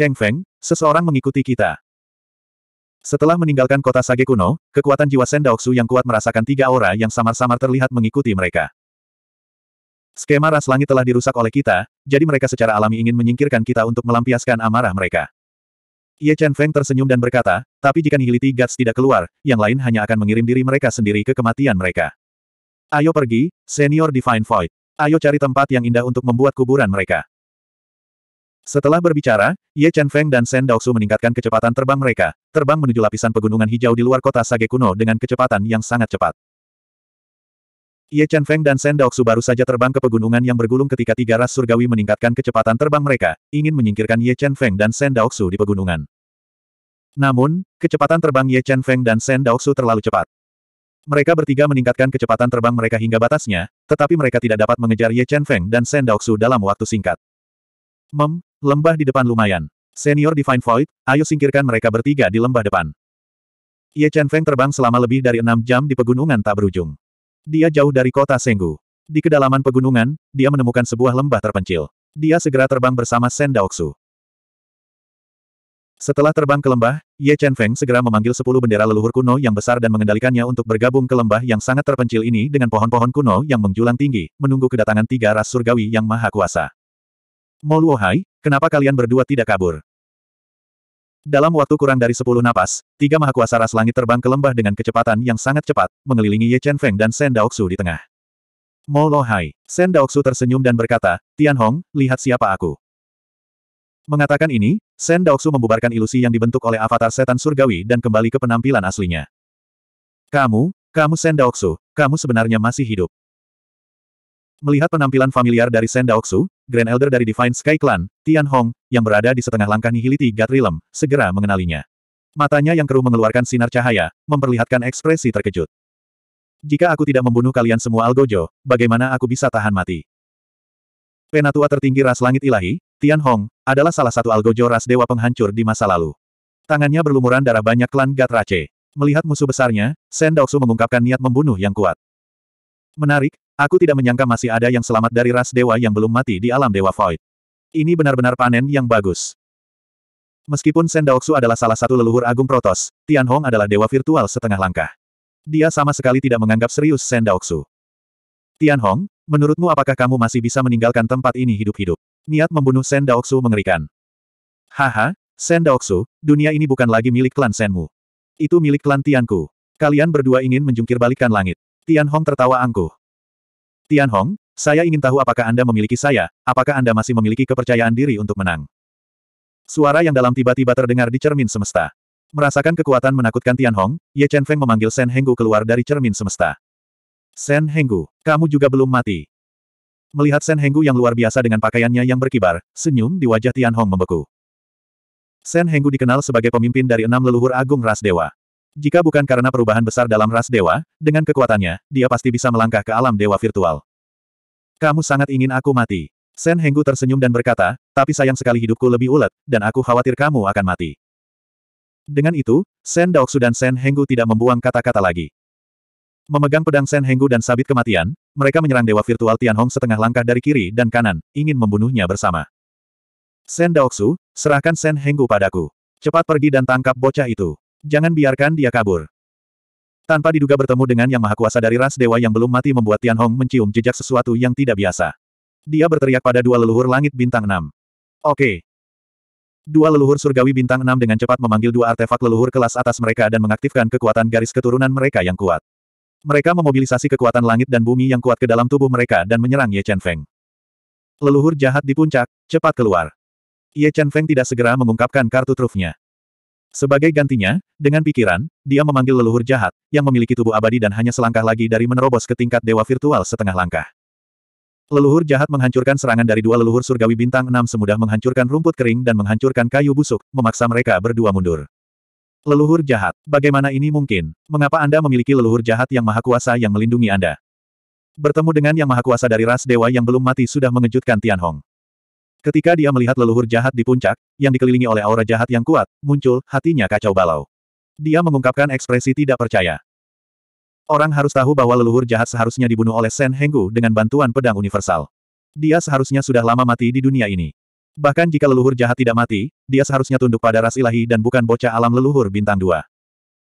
Cheng Feng, seseorang mengikuti kita. Setelah meninggalkan kota Sage kuno, kekuatan jiwa Sen Daoksu yang kuat merasakan tiga aura yang samar-samar terlihat mengikuti mereka. Skema ras langit telah dirusak oleh kita, jadi mereka secara alami ingin menyingkirkan kita untuk melampiaskan amarah mereka. Ye Chen Feng tersenyum dan berkata, tapi jika Nihility Guts tidak keluar, yang lain hanya akan mengirim diri mereka sendiri ke kematian mereka. Ayo pergi, Senior Divine Void. Ayo cari tempat yang indah untuk membuat kuburan mereka. Setelah berbicara, Ye Chen Feng dan Shen Daoxu meningkatkan kecepatan terbang mereka, terbang menuju lapisan pegunungan hijau di luar kota Sage kuno dengan kecepatan yang sangat cepat. Ye Chen Feng dan Shen Daoxu baru saja terbang ke pegunungan yang bergulung ketika tiga ras surgawi meningkatkan kecepatan terbang mereka, ingin menyingkirkan Ye Chen Feng dan Shen Daoxu di pegunungan. Namun, kecepatan terbang Ye Chen Feng dan Shen Daoxu terlalu cepat. Mereka bertiga meningkatkan kecepatan terbang mereka hingga batasnya, tetapi mereka tidak dapat mengejar Ye Chen Feng dan Shen Daoxu dalam waktu singkat. Mem, Lembah di depan lumayan. Senior Divine Void, ayo singkirkan mereka bertiga di lembah depan. Ye Chen Feng terbang selama lebih dari enam jam di pegunungan tak berujung. Dia jauh dari kota Senggu. Di kedalaman pegunungan, dia menemukan sebuah lembah terpencil. Dia segera terbang bersama Sen Daoksu. Setelah terbang ke lembah, Ye Chen Feng segera memanggil sepuluh bendera leluhur kuno yang besar dan mengendalikannya untuk bergabung ke lembah yang sangat terpencil ini dengan pohon-pohon kuno yang menjulang tinggi, menunggu kedatangan tiga ras surgawi yang maha kuasa. Moluohai, kenapa kalian berdua tidak kabur? Dalam waktu kurang dari sepuluh napas, tiga mahakuasa ras langit terbang ke lembah dengan kecepatan yang sangat cepat, mengelilingi Ye Chen Feng dan Shen Daoksu di tengah. Molohai, Shen Daoksu tersenyum dan berkata, Tian Hong, lihat siapa aku. Mengatakan ini, Shen Daoksu membubarkan ilusi yang dibentuk oleh avatar setan surgawi dan kembali ke penampilan aslinya. Kamu, kamu Shen Daoksu, kamu sebenarnya masih hidup. Melihat penampilan familiar dari Shen Daoksu, Grand Elder dari Divine Sky Clan, Tian Hong, yang berada di setengah langkah nihiliti Gatrilem, segera mengenalinya. Matanya yang keruh mengeluarkan sinar cahaya, memperlihatkan ekspresi terkejut. Jika aku tidak membunuh kalian semua Algojo, bagaimana aku bisa tahan mati? Penatua tertinggi ras langit ilahi, Tian Hong, adalah salah satu Algojo ras dewa penghancur di masa lalu. Tangannya berlumuran darah banyak klan Gatrace. Melihat musuh besarnya, Shen Daoksu mengungkapkan niat membunuh yang kuat. Menarik, Aku tidak menyangka masih ada yang selamat dari ras dewa yang belum mati di alam dewa void. Ini benar-benar panen yang bagus. Meskipun Sendaoksu adalah salah satu leluhur agung Protos, Tianhong adalah dewa virtual setengah langkah. Dia sama sekali tidak menganggap serius Sendaoksu. Tianhong, menurutmu apakah kamu masih bisa meninggalkan tempat ini hidup-hidup? Niat membunuh Sendaoksu mengerikan. Haha, Sendaoksu, dunia ini bukan lagi milik klan Senmu. Itu milik klan Tianku. Kalian berdua ingin menjungkir balikan langit. Tian Hong tertawa angkuh. Tian Hong, saya ingin tahu apakah Anda memiliki saya, apakah Anda masih memiliki kepercayaan diri untuk menang. Suara yang dalam tiba-tiba terdengar di cermin semesta. Merasakan kekuatan menakutkan Tian Hong, Ye Chen Feng memanggil Sen Henggu keluar dari cermin semesta. Sen Henggu, kamu juga belum mati. Melihat Sen Henggu yang luar biasa dengan pakaiannya yang berkibar, senyum di wajah Tian Hong membeku. Sen Henggu dikenal sebagai pemimpin dari enam leluhur agung ras dewa. Jika bukan karena perubahan besar dalam ras dewa, dengan kekuatannya, dia pasti bisa melangkah ke alam dewa virtual. Kamu sangat ingin aku mati. Sen Henggu tersenyum dan berkata, tapi sayang sekali hidupku lebih ulet, dan aku khawatir kamu akan mati. Dengan itu, Sen Daoksu dan Sen Henggu tidak membuang kata-kata lagi. Memegang pedang Sen Henggu dan sabit kematian, mereka menyerang dewa virtual Tian Hong setengah langkah dari kiri dan kanan, ingin membunuhnya bersama. Sen Daoksu, serahkan Sen Henggu padaku. Cepat pergi dan tangkap bocah itu. Jangan biarkan dia kabur. Tanpa diduga bertemu dengan yang maha kuasa dari ras dewa yang belum mati membuat Tian Hong mencium jejak sesuatu yang tidak biasa. Dia berteriak pada dua leluhur langit bintang enam. Oke. Dua leluhur surgawi bintang enam dengan cepat memanggil dua artefak leluhur kelas atas mereka dan mengaktifkan kekuatan garis keturunan mereka yang kuat. Mereka memobilisasi kekuatan langit dan bumi yang kuat ke dalam tubuh mereka dan menyerang Ye Chen Feng. Leluhur jahat di puncak, cepat keluar. Ye Chen Feng tidak segera mengungkapkan kartu trufnya. Sebagai gantinya, dengan pikiran, dia memanggil leluhur jahat, yang memiliki tubuh abadi dan hanya selangkah lagi dari menerobos ke tingkat dewa virtual setengah langkah. Leluhur jahat menghancurkan serangan dari dua leluhur surgawi bintang enam semudah menghancurkan rumput kering dan menghancurkan kayu busuk, memaksa mereka berdua mundur. Leluhur jahat, bagaimana ini mungkin? Mengapa Anda memiliki leluhur jahat yang maha kuasa yang melindungi Anda? Bertemu dengan yang maha kuasa dari ras dewa yang belum mati sudah mengejutkan Tian Hong. Ketika dia melihat leluhur jahat di puncak, yang dikelilingi oleh aura jahat yang kuat, muncul, hatinya kacau balau. Dia mengungkapkan ekspresi tidak percaya. Orang harus tahu bahwa leluhur jahat seharusnya dibunuh oleh Sen Henggu dengan bantuan pedang universal. Dia seharusnya sudah lama mati di dunia ini. Bahkan jika leluhur jahat tidak mati, dia seharusnya tunduk pada ras ilahi dan bukan bocah alam leluhur bintang dua.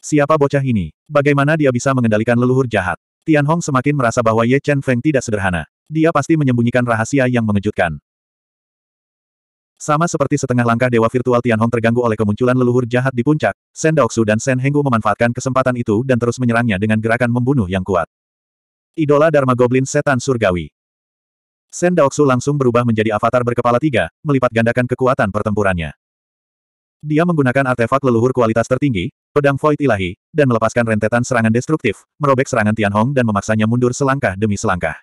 Siapa bocah ini? Bagaimana dia bisa mengendalikan leluhur jahat? Tian Hong semakin merasa bahwa Ye Chen Feng tidak sederhana. Dia pasti menyembunyikan rahasia yang mengejutkan. Sama seperti setengah langkah dewa virtual Tianhong terganggu oleh kemunculan leluhur jahat di puncak, Shen Daoxu dan Shen Henggu memanfaatkan kesempatan itu dan terus menyerangnya dengan gerakan membunuh yang kuat. Idola Dharma Goblin Setan Surgawi Shen Daoxu langsung berubah menjadi avatar berkepala tiga, melipat gandakan kekuatan pertempurannya. Dia menggunakan artefak leluhur kualitas tertinggi, pedang void ilahi, dan melepaskan rentetan serangan destruktif, merobek serangan Tianhong dan memaksanya mundur selangkah demi selangkah.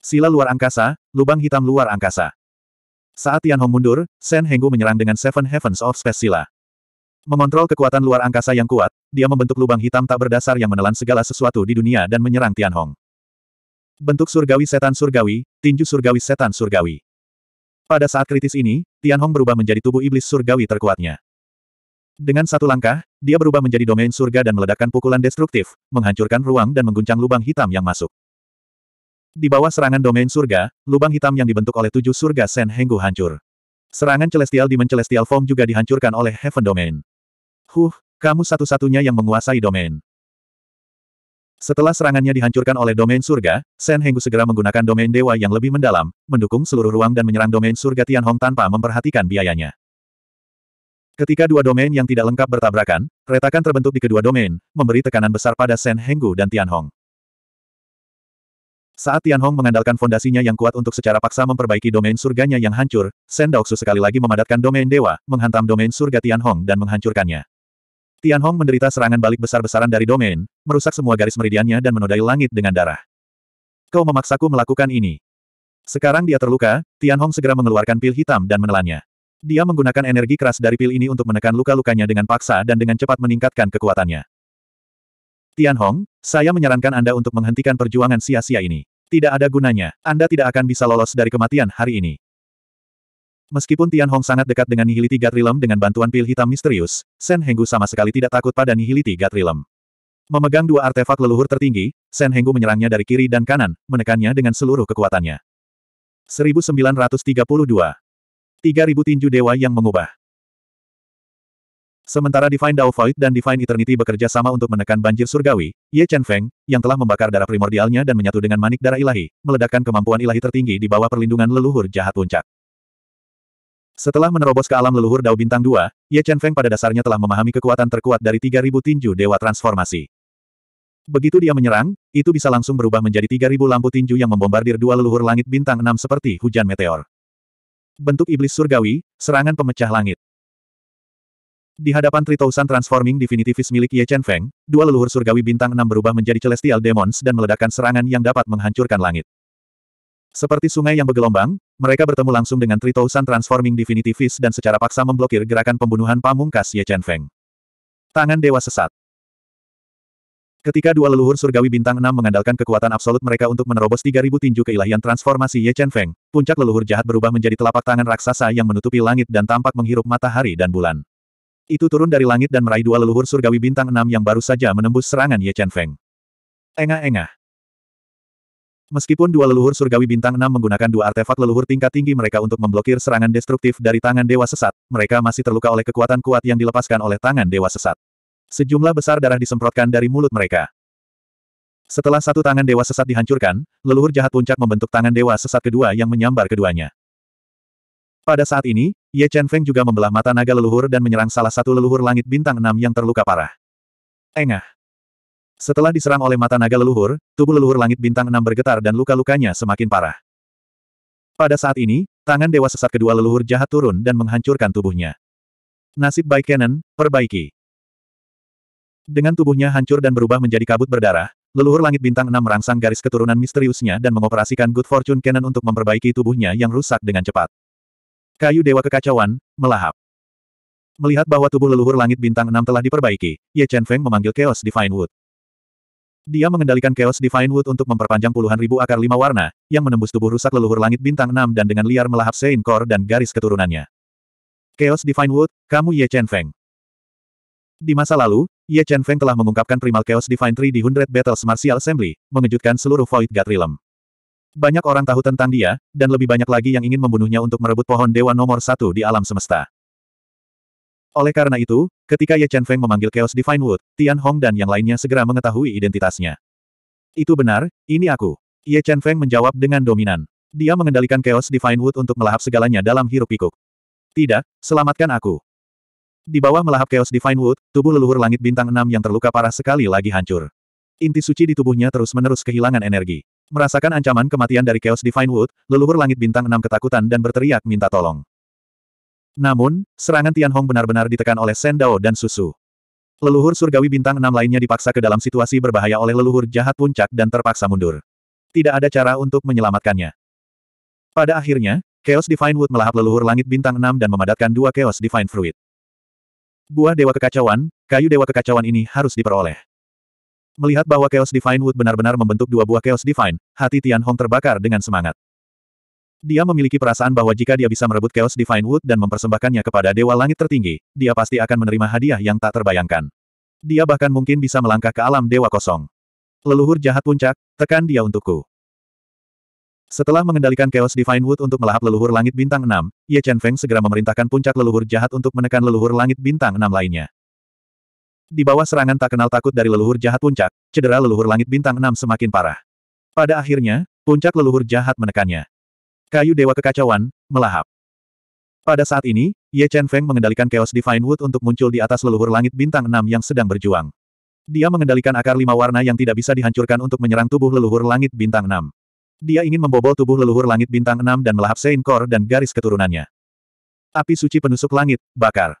Sila luar angkasa, lubang hitam luar angkasa. Saat Tian Hong mundur, Shen Henggu menyerang dengan Seven Heavens of Space Sila. Mengontrol kekuatan luar angkasa yang kuat, dia membentuk lubang hitam tak berdasar yang menelan segala sesuatu di dunia dan menyerang Tian Hong. Bentuk surgawi setan surgawi, tinju surgawi setan surgawi. Pada saat kritis ini, Tian Hong berubah menjadi tubuh iblis surgawi terkuatnya. Dengan satu langkah, dia berubah menjadi domain surga dan meledakkan pukulan destruktif, menghancurkan ruang dan mengguncang lubang hitam yang masuk. Di bawah serangan domain surga, lubang hitam yang dibentuk oleh tujuh surga Sen Henggu hancur. Serangan celestial di Celestial Form juga dihancurkan oleh Heaven Domain. Huh, kamu satu-satunya yang menguasai domain. Setelah serangannya dihancurkan oleh domain surga, Sen Henggu segera menggunakan domain dewa yang lebih mendalam, mendukung seluruh ruang dan menyerang domain surga Tianhong tanpa memperhatikan biayanya. Ketika dua domain yang tidak lengkap bertabrakan, retakan terbentuk di kedua domain, memberi tekanan besar pada Sen Henggu dan Tianhong. Saat Tian Hong mengandalkan fondasinya yang kuat untuk secara paksa memperbaiki domain surganya yang hancur, Shen Daoxu sekali lagi memadatkan domain dewa, menghantam domain surga Tian Hong dan menghancurkannya. Tian Hong menderita serangan balik besar-besaran dari domain, merusak semua garis meridiannya dan menodai langit dengan darah. Kau memaksaku melakukan ini. Sekarang dia terluka, Tian Hong segera mengeluarkan pil hitam dan menelannya. Dia menggunakan energi keras dari pil ini untuk menekan luka-lukanya dengan paksa dan dengan cepat meningkatkan kekuatannya. Tian Hong, saya menyarankan Anda untuk menghentikan perjuangan sia-sia ini. Tidak ada gunanya, Anda tidak akan bisa lolos dari kematian hari ini. Meskipun Tian Hong sangat dekat dengan Nihiliti Gatrilem dengan bantuan pil hitam misterius, Sen Henggu sama sekali tidak takut pada Nihiliti Gatrilem. Memegang dua artefak leluhur tertinggi, Sen Henggu menyerangnya dari kiri dan kanan, menekannya dengan seluruh kekuatannya. 1932. 3000 tinju dewa yang mengubah. Sementara Divine Dao Void dan Divine Eternity bekerja sama untuk menekan banjir surgawi, Ye Chen Feng, yang telah membakar darah primordialnya dan menyatu dengan manik darah ilahi, meledakkan kemampuan ilahi tertinggi di bawah perlindungan leluhur jahat puncak. Setelah menerobos ke alam leluhur Dao Bintang 2, Ye Chen Feng pada dasarnya telah memahami kekuatan terkuat dari 3000 tinju dewa transformasi. Begitu dia menyerang, itu bisa langsung berubah menjadi 3000 lampu tinju yang membombardir dua leluhur langit bintang 6 seperti hujan meteor. Bentuk iblis surgawi, serangan pemecah langit. Di hadapan Tritousan Transforming Definitivis milik Ye Chen Feng, dua leluhur surgawi bintang Enam berubah menjadi Celestial Demons dan meledakkan serangan yang dapat menghancurkan langit. Seperti sungai yang bergelombang, mereka bertemu langsung dengan Tritousan Transforming Definitivis dan secara paksa memblokir gerakan pembunuhan pamungkas Ye Chen Feng. Tangan Dewa Sesat Ketika dua leluhur surgawi bintang Enam mengandalkan kekuatan absolut mereka untuk menerobos 3000 tinju keilahian transformasi Ye Chen Feng, puncak leluhur jahat berubah menjadi telapak tangan raksasa yang menutupi langit dan tampak menghirup matahari dan bulan. Itu turun dari langit dan meraih dua leluhur surgawi bintang enam yang baru saja menembus serangan Ye Chen Feng. Engah-engah. Meskipun dua leluhur surgawi bintang enam menggunakan dua artefak leluhur tingkat tinggi mereka untuk memblokir serangan destruktif dari tangan Dewa Sesat, mereka masih terluka oleh kekuatan kuat yang dilepaskan oleh tangan Dewa Sesat. Sejumlah besar darah disemprotkan dari mulut mereka. Setelah satu tangan Dewa Sesat dihancurkan, leluhur jahat puncak membentuk tangan Dewa Sesat kedua yang menyambar keduanya. Pada saat ini, Ye Chen Feng juga membelah mata naga leluhur dan menyerang salah satu leluhur langit bintang enam yang terluka parah. Engah. Setelah diserang oleh mata naga leluhur, tubuh leluhur langit bintang enam bergetar dan luka-lukanya semakin parah. Pada saat ini, tangan dewa sesat kedua leluhur jahat turun dan menghancurkan tubuhnya. Nasib baik Kenan, perbaiki. Dengan tubuhnya hancur dan berubah menjadi kabut berdarah, leluhur langit bintang enam merangsang garis keturunan misteriusnya dan mengoperasikan Good Fortune Kenan untuk memperbaiki tubuhnya yang rusak dengan cepat. Kayu Dewa Kekacauan, melahap. Melihat bahwa tubuh leluhur langit bintang enam telah diperbaiki, Ye Chen Feng memanggil Chaos Divine Wood. Dia mengendalikan Chaos Divine Wood untuk memperpanjang puluhan ribu akar lima warna, yang menembus tubuh rusak leluhur langit bintang enam dan dengan liar melahap Sein Core dan garis keturunannya. Chaos Divine Wood, kamu Ye Chen Feng. Di masa lalu, Ye Chen Feng telah mengungkapkan primal Chaos Divine Tree di Hundred Battles Martial Assembly, mengejutkan seluruh Void God Realm. Banyak orang tahu tentang dia, dan lebih banyak lagi yang ingin membunuhnya untuk merebut pohon dewa nomor satu di alam semesta. Oleh karena itu, ketika Ye Chen Feng memanggil Chaos Divine Wood, Tian Hong dan yang lainnya segera mengetahui identitasnya. Itu benar, ini aku. Ye Chen Feng menjawab dengan dominan. Dia mengendalikan Chaos Divine Wood untuk melahap segalanya dalam hiruk pikuk. Tidak, selamatkan aku. Di bawah melahap Chaos Divine Wood, tubuh leluhur langit bintang enam yang terluka parah sekali lagi hancur. Inti suci di tubuhnya terus-menerus kehilangan energi. Merasakan ancaman kematian dari Chaos Divine Wood, leluhur langit bintang enam ketakutan dan berteriak minta tolong. Namun, serangan Tian Hong benar-benar ditekan oleh Shen Dao dan Susu. Leluhur surgawi bintang enam lainnya dipaksa ke dalam situasi berbahaya oleh leluhur jahat puncak dan terpaksa mundur. Tidak ada cara untuk menyelamatkannya. Pada akhirnya, Chaos Divine Wood melahap leluhur langit bintang enam dan memadatkan dua Chaos Divine Fruit. Buah Dewa Kekacauan, kayu Dewa Kekacauan ini harus diperoleh. Melihat bahwa Chaos Divine Wood benar-benar membentuk dua buah Chaos Divine, hati Tian Hong terbakar dengan semangat. Dia memiliki perasaan bahwa jika dia bisa merebut Chaos Divine Wood dan mempersembahkannya kepada Dewa Langit Tertinggi, dia pasti akan menerima hadiah yang tak terbayangkan. Dia bahkan mungkin bisa melangkah ke alam Dewa Kosong. Leluhur jahat puncak, tekan dia untukku. Setelah mengendalikan Chaos Divine Wood untuk melahap leluhur langit bintang 6, Ye Chen Feng segera memerintahkan puncak leluhur jahat untuk menekan leluhur langit bintang 6 lainnya. Di bawah serangan tak kenal takut dari leluhur jahat puncak, cedera leluhur langit bintang enam semakin parah. Pada akhirnya, puncak leluhur jahat menekannya. Kayu Dewa Kekacauan, melahap. Pada saat ini, Ye Chen Feng mengendalikan Chaos Divine Wood untuk muncul di atas leluhur langit bintang enam yang sedang berjuang. Dia mengendalikan akar lima warna yang tidak bisa dihancurkan untuk menyerang tubuh leluhur langit bintang enam. Dia ingin membobol tubuh leluhur langit bintang enam dan melahap Sein Kor dan garis keturunannya. Api suci penusuk langit, bakar.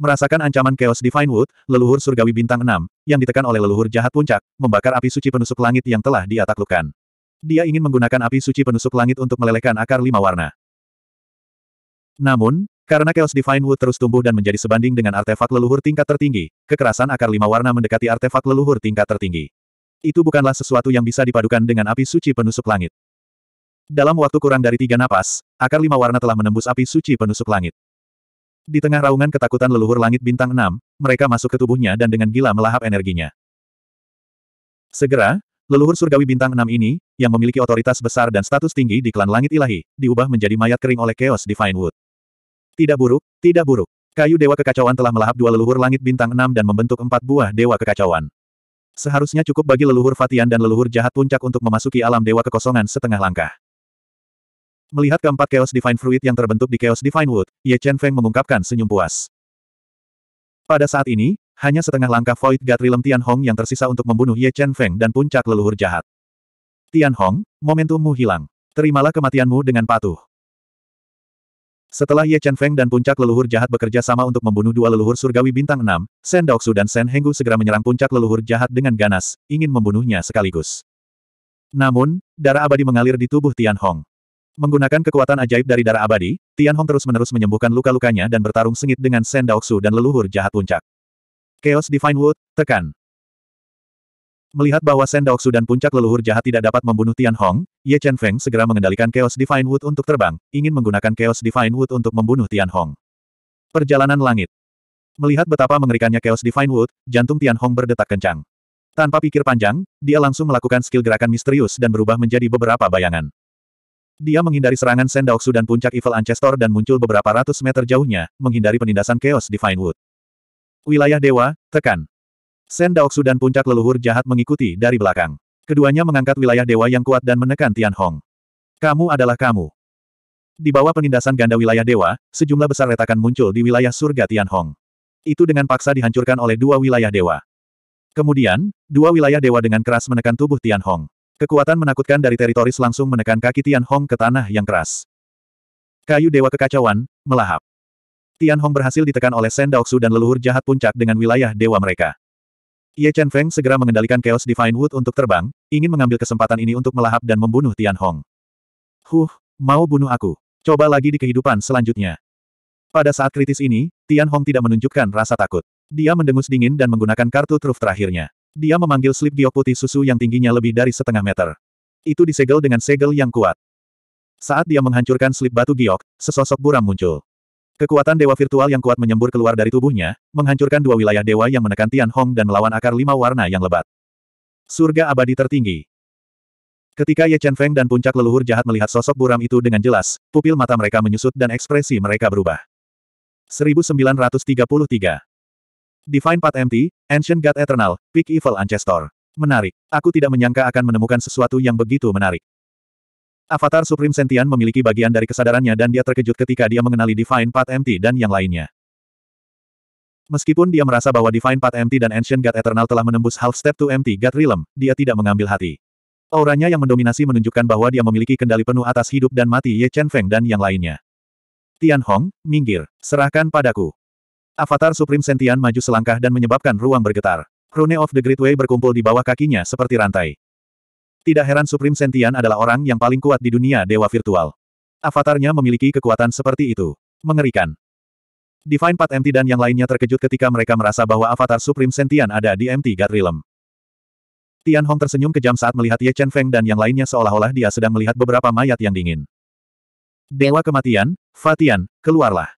Merasakan ancaman Chaos Divine Wood, leluhur surgawi bintang 6, yang ditekan oleh leluhur jahat puncak, membakar api suci penusuk langit yang telah dia taklukkan. Dia ingin menggunakan api suci penusuk langit untuk melelehkan akar lima warna. Namun, karena Chaos Divine Wood terus tumbuh dan menjadi sebanding dengan artefak leluhur tingkat tertinggi, kekerasan akar lima warna mendekati artefak leluhur tingkat tertinggi. Itu bukanlah sesuatu yang bisa dipadukan dengan api suci penusuk langit. Dalam waktu kurang dari tiga napas, akar lima warna telah menembus api suci penusuk langit. Di tengah raungan ketakutan leluhur langit bintang enam, mereka masuk ke tubuhnya dan dengan gila melahap energinya. Segera, leluhur surgawi bintang enam ini, yang memiliki otoritas besar dan status tinggi di klan langit ilahi, diubah menjadi mayat kering oleh Chaos Divine Wood. Tidak buruk, tidak buruk. Kayu Dewa Kekacauan telah melahap dua leluhur langit bintang enam dan membentuk empat buah Dewa Kekacauan. Seharusnya cukup bagi leluhur Fatian dan leluhur jahat puncak untuk memasuki alam Dewa Kekosongan setengah langkah. Melihat keempat Chaos Divine Fruit yang terbentuk di Chaos Divine Wood, Ye Chen Feng mengungkapkan senyum puas. Pada saat ini, hanya setengah langkah Void God Realm Tian Hong yang tersisa untuk membunuh Ye Chen Feng dan puncak leluhur jahat. Tian Hong, momentummu hilang. Terimalah kematianmu dengan patuh. Setelah Ye Chen Feng dan puncak leluhur jahat bekerja sama untuk membunuh dua leluhur surgawi bintang 6, Shen Daoksu dan Shen Henggu segera menyerang puncak leluhur jahat dengan ganas, ingin membunuhnya sekaligus. Namun, darah abadi mengalir di tubuh Tian Hong. Menggunakan kekuatan ajaib dari darah abadi, Tian Hong terus-menerus menyembuhkan luka-lukanya dan bertarung sengit dengan Sen Daoksu dan leluhur jahat puncak. Chaos Divine Wood, tekan. Melihat bahwa Sen Daoksu dan puncak leluhur jahat tidak dapat membunuh Tian Hong, Ye Chen Feng segera mengendalikan Chaos Divine Wood untuk terbang, ingin menggunakan Chaos Divine Wood untuk membunuh Tian Hong. Perjalanan langit. Melihat betapa mengerikannya Chaos Divine Wood, jantung Tian Hong berdetak kencang. Tanpa pikir panjang, dia langsung melakukan skill gerakan misterius dan berubah menjadi beberapa bayangan. Dia menghindari serangan Sendaoksu dan puncak Evil Ancestor dan muncul beberapa ratus meter jauhnya, menghindari penindasan Chaos Divine Wood. Wilayah Dewa, tekan. Sendaoksu dan puncak leluhur jahat mengikuti dari belakang. Keduanya mengangkat wilayah dewa yang kuat dan menekan Tian Hong. Kamu adalah kamu. Di bawah penindasan ganda wilayah dewa, sejumlah besar retakan muncul di wilayah surga Tian Hong. Itu dengan paksa dihancurkan oleh dua wilayah dewa. Kemudian, dua wilayah dewa dengan keras menekan tubuh Tian Hong. Kekuatan menakutkan dari teritoris langsung menekan kaki Tian Hong ke tanah yang keras. Kayu Dewa Kekacauan, melahap. Tian Hong berhasil ditekan oleh Shen Daoksu dan leluhur jahat puncak dengan wilayah dewa mereka. Ye Chen Feng segera mengendalikan Chaos Divine Wood untuk terbang, ingin mengambil kesempatan ini untuk melahap dan membunuh Tian Hong. Huh, mau bunuh aku. Coba lagi di kehidupan selanjutnya. Pada saat kritis ini, Tian Hong tidak menunjukkan rasa takut. Dia mendengus dingin dan menggunakan kartu truf terakhirnya. Dia memanggil slip giok putih susu yang tingginya lebih dari setengah meter. Itu disegel dengan segel yang kuat. Saat dia menghancurkan slip batu giok, sesosok buram muncul. Kekuatan dewa virtual yang kuat menyembur keluar dari tubuhnya, menghancurkan dua wilayah dewa yang menekan Tian Hong dan melawan akar lima warna yang lebat. Surga abadi tertinggi. Ketika Ye Chen Feng dan puncak leluhur jahat melihat sosok buram itu dengan jelas, pupil mata mereka menyusut dan ekspresi mereka berubah. 1933 Divine Path Empty, Ancient God Eternal, Peak Evil Ancestor. Menarik. Aku tidak menyangka akan menemukan sesuatu yang begitu menarik. Avatar Supreme Sentian memiliki bagian dari kesadarannya dan dia terkejut ketika dia mengenali Divine Path Empty dan yang lainnya. Meskipun dia merasa bahwa Divine Path Empty dan Ancient God Eternal telah menembus Half Step to Empty God Realm, dia tidak mengambil hati. Auranya yang mendominasi menunjukkan bahwa dia memiliki kendali penuh atas hidup dan mati Ye Chen Feng dan yang lainnya. Tian Hong, minggir, serahkan padaku. Avatar Supreme Sentian maju selangkah dan menyebabkan ruang bergetar. Rune of the Great Way berkumpul di bawah kakinya seperti rantai. Tidak heran Supreme Sentian adalah orang yang paling kuat di dunia dewa virtual. Avatarnya memiliki kekuatan seperti itu. Mengerikan. Divine Path MT dan yang lainnya terkejut ketika mereka merasa bahwa Avatar Supreme Sentian ada di MT God Realm. Tian Hong tersenyum kejam saat melihat Ye Chen Feng dan yang lainnya seolah-olah dia sedang melihat beberapa mayat yang dingin. Dewa kematian, Fatian, keluarlah.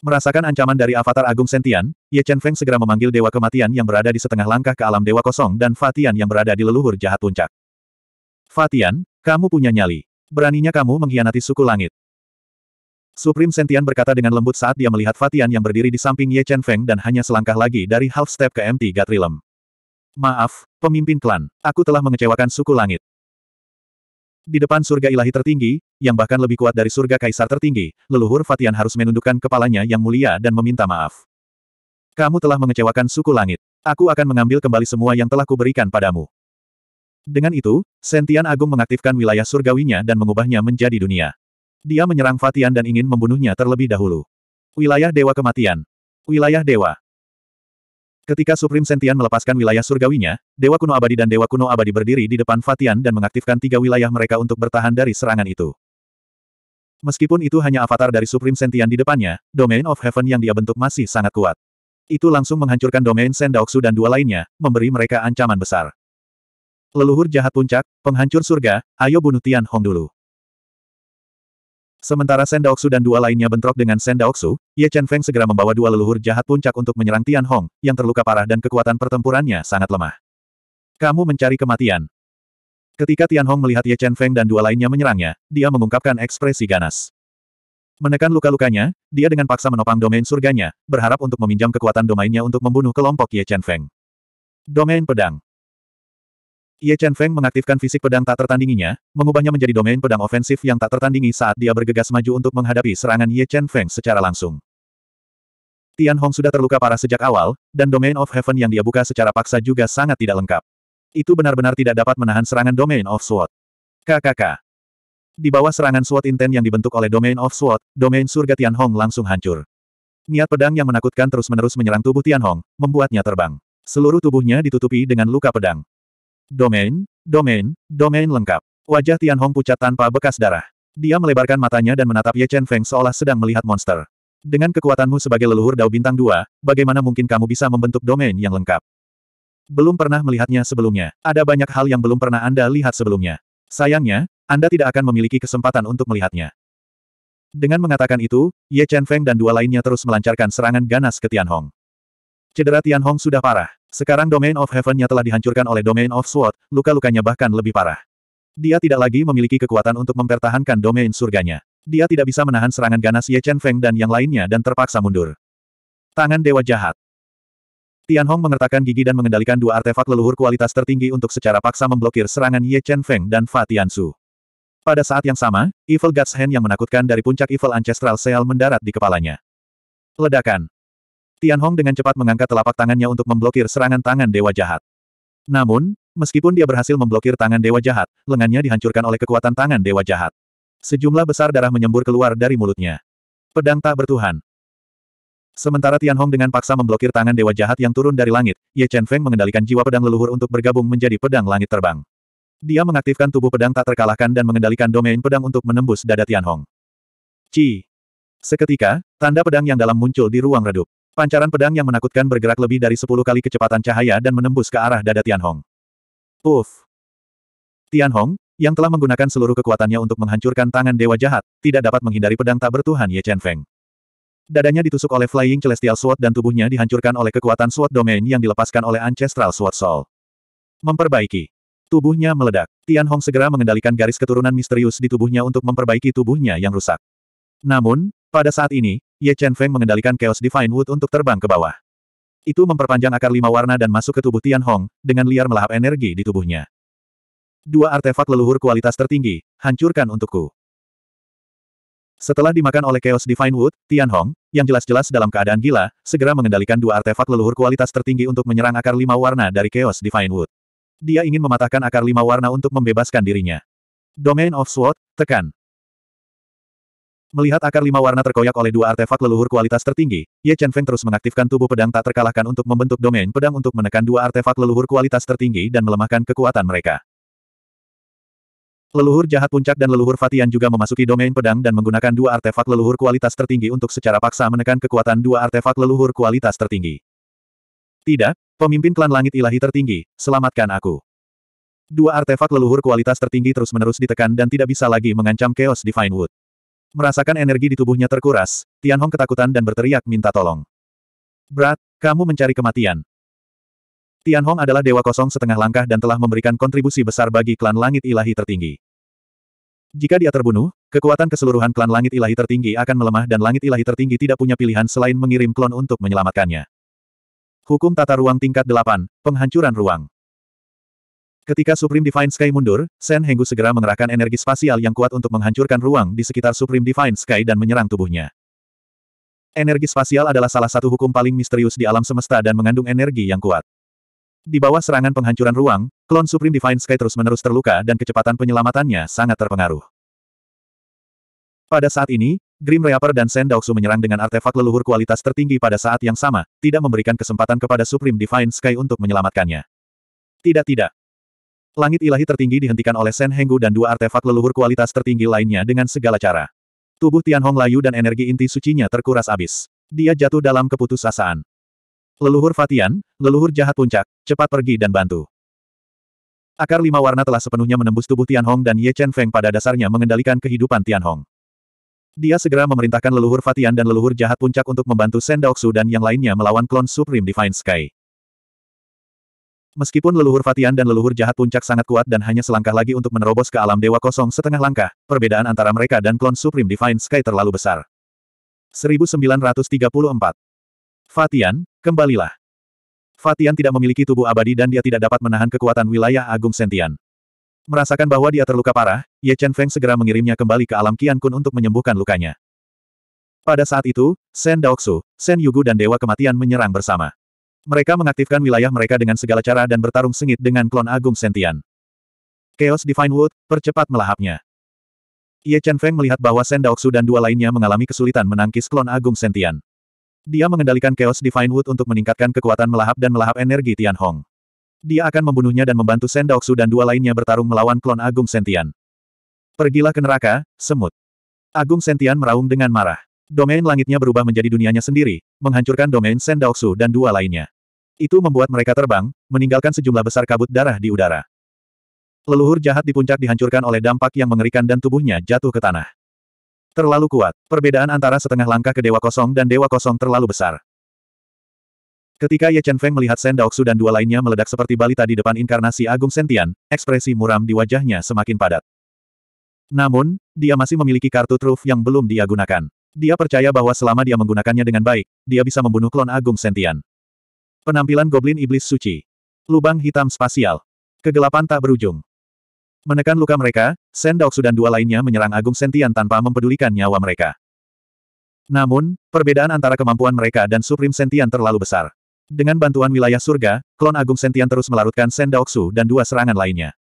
Merasakan ancaman dari avatar agung sentian, Ye Chen Feng segera memanggil Dewa Kematian yang berada di setengah langkah ke alam Dewa Kosong dan Fatian yang berada di leluhur jahat puncak. Fatian, kamu punya nyali. Beraninya kamu mengkhianati suku langit. Supreme Sentian berkata dengan lembut saat dia melihat Fatian yang berdiri di samping Ye Chen Feng dan hanya selangkah lagi dari half step ke MT Gatrilem. Maaf, pemimpin klan, aku telah mengecewakan suku langit. Di depan surga ilahi tertinggi, yang bahkan lebih kuat dari surga kaisar tertinggi, leluhur Fatian harus menundukkan kepalanya yang mulia dan meminta maaf. Kamu telah mengecewakan suku langit. Aku akan mengambil kembali semua yang telah kuberikan padamu. Dengan itu, Sentian Agung mengaktifkan wilayah surgawinya dan mengubahnya menjadi dunia. Dia menyerang Fatian dan ingin membunuhnya terlebih dahulu. Wilayah Dewa Kematian. Wilayah Dewa. Ketika Supreme Sentian melepaskan wilayah surgawinya, Dewa Kuno Abadi dan Dewa Kuno Abadi berdiri di depan Fatian dan mengaktifkan tiga wilayah mereka untuk bertahan dari serangan itu. Meskipun itu hanya avatar dari Supreme Sentian di depannya, Domain of Heaven yang dia bentuk masih sangat kuat. Itu langsung menghancurkan Domain Sendaoksu dan dua lainnya, memberi mereka ancaman besar. Leluhur jahat puncak, penghancur surga, ayo bunuh Tian Hong dulu. Sementara Sendaoksu dan dua lainnya bentrok dengan Sendaoksu, Ye Chen Feng segera membawa dua leluhur jahat puncak untuk menyerang Tian Hong, yang terluka parah dan kekuatan pertempurannya sangat lemah. Kamu mencari kematian. Ketika Tian Hong melihat Ye Chen Feng dan dua lainnya menyerangnya, dia mengungkapkan ekspresi ganas. Menekan luka-lukanya, dia dengan paksa menopang domain surganya, berharap untuk meminjam kekuatan domainnya untuk membunuh kelompok Ye Chen Feng. Domain Pedang Ye Chen Feng mengaktifkan fisik pedang tak tertandinginya, mengubahnya menjadi domain pedang ofensif yang tak tertandingi saat dia bergegas maju untuk menghadapi serangan Ye Chen Feng secara langsung. Tian Hong sudah terluka parah sejak awal, dan domain of heaven yang dia buka secara paksa juga sangat tidak lengkap. Itu benar-benar tidak dapat menahan serangan domain of sword. KKK. Di bawah serangan sword intent yang dibentuk oleh Domain of sword, domain surga Tian Hong langsung hancur. Niat pedang yang menakutkan terus-menerus menyerang tubuh Tian Hong, membuatnya terbang. Seluruh tubuhnya ditutupi dengan luka pedang. Domain, domain, domain lengkap. Wajah Tian Hong pucat tanpa bekas darah. Dia melebarkan matanya dan menatap Ye Chen Feng seolah sedang melihat monster. Dengan kekuatanmu sebagai leluhur Dao Bintang 2, bagaimana mungkin kamu bisa membentuk domain yang lengkap? Belum pernah melihatnya sebelumnya. Ada banyak hal yang belum pernah Anda lihat sebelumnya. Sayangnya, Anda tidak akan memiliki kesempatan untuk melihatnya. Dengan mengatakan itu, Ye Chen Feng dan dua lainnya terus melancarkan serangan ganas ke Tian Hong. Cedera Tian Hong sudah parah. Sekarang Domain of Heaven-nya telah dihancurkan oleh Domain of Sword, luka-lukanya bahkan lebih parah. Dia tidak lagi memiliki kekuatan untuk mempertahankan domain surganya. Dia tidak bisa menahan serangan ganas Ye Chen Feng dan yang lainnya dan terpaksa mundur. Tangan Dewa Jahat Tian Hong mengertakkan gigi dan mengendalikan dua artefak leluhur kualitas tertinggi untuk secara paksa memblokir serangan Ye Chen Feng dan Fa Su. Pada saat yang sama, Evil God's Hand yang menakutkan dari puncak Evil Ancestral Seal mendarat di kepalanya. Ledakan Tianhong dengan cepat mengangkat telapak tangannya untuk memblokir serangan tangan Dewa Jahat. Namun, meskipun dia berhasil memblokir tangan Dewa Jahat, lengannya dihancurkan oleh kekuatan tangan Dewa Jahat. Sejumlah besar darah menyembur keluar dari mulutnya. Pedang tak bertuhan. Sementara Tianhong dengan paksa memblokir tangan Dewa Jahat yang turun dari langit, Ye Chen Feng mengendalikan jiwa pedang leluhur untuk bergabung menjadi pedang langit terbang. Dia mengaktifkan tubuh pedang tak terkalahkan dan mengendalikan domain pedang untuk menembus dada Tianhong. Hong. Ci. Seketika, tanda pedang yang dalam muncul di ruang redup. Pancaran pedang yang menakutkan bergerak lebih dari sepuluh kali kecepatan cahaya dan menembus ke arah dada Tianhong. Uff! Tianhong, yang telah menggunakan seluruh kekuatannya untuk menghancurkan tangan dewa jahat, tidak dapat menghindari pedang tak bertuhan Ye Chen Feng. Dadanya ditusuk oleh Flying Celestial Sword dan tubuhnya dihancurkan oleh kekuatan Sword Domain yang dilepaskan oleh Ancestral Sword Soul. Memperbaiki. Tubuhnya meledak. Tianhong segera mengendalikan garis keturunan misterius di tubuhnya untuk memperbaiki tubuhnya yang rusak. Namun, pada saat ini, Ye Chen Feng mengendalikan Chaos Divine Wood untuk terbang ke bawah. Itu memperpanjang akar lima warna dan masuk ke tubuh Tian Hong, dengan liar melahap energi di tubuhnya. Dua artefak leluhur kualitas tertinggi, hancurkan untukku. Setelah dimakan oleh Chaos Divine Wood, Tian Hong, yang jelas-jelas dalam keadaan gila, segera mengendalikan dua artefak leluhur kualitas tertinggi untuk menyerang akar lima warna dari Chaos Divine Wood. Dia ingin mematahkan akar lima warna untuk membebaskan dirinya. Domain of Sword, tekan. Melihat akar lima warna terkoyak oleh dua artefak leluhur kualitas tertinggi, Ye Chen Feng terus mengaktifkan tubuh pedang tak terkalahkan untuk membentuk domain pedang untuk menekan dua artefak leluhur kualitas tertinggi dan melemahkan kekuatan mereka. Leluhur jahat puncak dan leluhur Fatian juga memasuki domain pedang dan menggunakan dua artefak leluhur kualitas tertinggi untuk secara paksa menekan kekuatan dua artefak leluhur kualitas tertinggi. Tidak, pemimpin klan langit ilahi tertinggi, selamatkan aku. Dua artefak leluhur kualitas tertinggi terus-menerus ditekan dan tidak bisa lagi mengancam Chaos Divine Wood. Merasakan energi di tubuhnya terkuras, Tianhong ketakutan dan berteriak minta tolong. Brat, kamu mencari kematian. Tianhong adalah dewa kosong setengah langkah dan telah memberikan kontribusi besar bagi klan langit ilahi tertinggi. Jika dia terbunuh, kekuatan keseluruhan klan langit ilahi tertinggi akan melemah dan langit ilahi tertinggi tidak punya pilihan selain mengirim klon untuk menyelamatkannya. Hukum tata ruang tingkat 8, penghancuran ruang. Ketika Supreme Divine Sky mundur, Sen Henggu segera mengerahkan energi spasial yang kuat untuk menghancurkan ruang di sekitar Supreme Divine Sky dan menyerang tubuhnya. Energi spasial adalah salah satu hukum paling misterius di alam semesta dan mengandung energi yang kuat. Di bawah serangan penghancuran ruang, klon Supreme Divine Sky terus-menerus terluka dan kecepatan penyelamatannya sangat terpengaruh. Pada saat ini, Grim Reaper dan Sen Daoxu menyerang dengan artefak leluhur kualitas tertinggi pada saat yang sama, tidak memberikan kesempatan kepada Supreme Divine Sky untuk menyelamatkannya. Tidak tidak, Langit ilahi tertinggi dihentikan oleh Shen Henggu dan dua artefak leluhur kualitas tertinggi lainnya dengan segala cara. Tubuh Tianhong layu dan energi inti sucinya terkuras abis. Dia jatuh dalam keputusasaan. Leluhur Fatian, leluhur jahat puncak, cepat pergi dan bantu. Akar lima warna telah sepenuhnya menembus tubuh Tianhong dan Ye Chen Feng pada dasarnya mengendalikan kehidupan Tianhong. Dia segera memerintahkan leluhur Fatian dan leluhur jahat puncak untuk membantu Sen Daoksu dan yang lainnya melawan klon Supreme Divine Sky. Meskipun leluhur Fatian dan leluhur jahat puncak sangat kuat dan hanya selangkah lagi untuk menerobos ke alam dewa kosong setengah langkah, perbedaan antara mereka dan klon Supreme Divine Sky terlalu besar. 1934. Fatian, kembalilah. Fatian tidak memiliki tubuh abadi dan dia tidak dapat menahan kekuatan wilayah agung sentian. Merasakan bahwa dia terluka parah, Ye Chen Feng segera mengirimnya kembali ke alam Qian Kun untuk menyembuhkan lukanya. Pada saat itu, Sen Daoksu, Sen Yugu dan Dewa Kematian menyerang bersama. Mereka mengaktifkan wilayah mereka dengan segala cara dan bertarung sengit dengan klon agung Sentian. Chaos Divine Wood, percepat melahapnya. Ye Chen Feng melihat bahwa Sen Daoksu dan dua lainnya mengalami kesulitan menangkis klon agung Sentian. Dia mengendalikan Chaos Divine Wood untuk meningkatkan kekuatan melahap dan melahap energi Tian Hong. Dia akan membunuhnya dan membantu Sen Daoksu dan dua lainnya bertarung melawan klon agung Sentian. Pergilah ke neraka, semut. Agung Sentian meraung dengan marah. Domain langitnya berubah menjadi dunianya sendiri, menghancurkan domain Sendaoksu dan dua lainnya. Itu membuat mereka terbang, meninggalkan sejumlah besar kabut darah di udara. Leluhur jahat di puncak dihancurkan oleh dampak yang mengerikan dan tubuhnya jatuh ke tanah. Terlalu kuat, perbedaan antara setengah langkah ke Dewa Kosong dan Dewa Kosong terlalu besar. Ketika Ye Chen Feng melihat Sen Daoksu dan dua lainnya meledak seperti balita di depan inkarnasi Agung Sentian, ekspresi muram di wajahnya semakin padat. Namun, dia masih memiliki kartu truf yang belum dia gunakan. Dia percaya bahwa selama dia menggunakannya dengan baik, dia bisa membunuh klon agung sentian. Penampilan Goblin Iblis Suci. Lubang hitam spasial. Kegelapan tak berujung. Menekan luka mereka, Sen Daoksu dan dua lainnya menyerang agung sentian tanpa mempedulikan nyawa mereka. Namun, perbedaan antara kemampuan mereka dan Supreme Sentian terlalu besar. Dengan bantuan wilayah surga, klon agung sentian terus melarutkan Sen Daoksu dan dua serangan lainnya.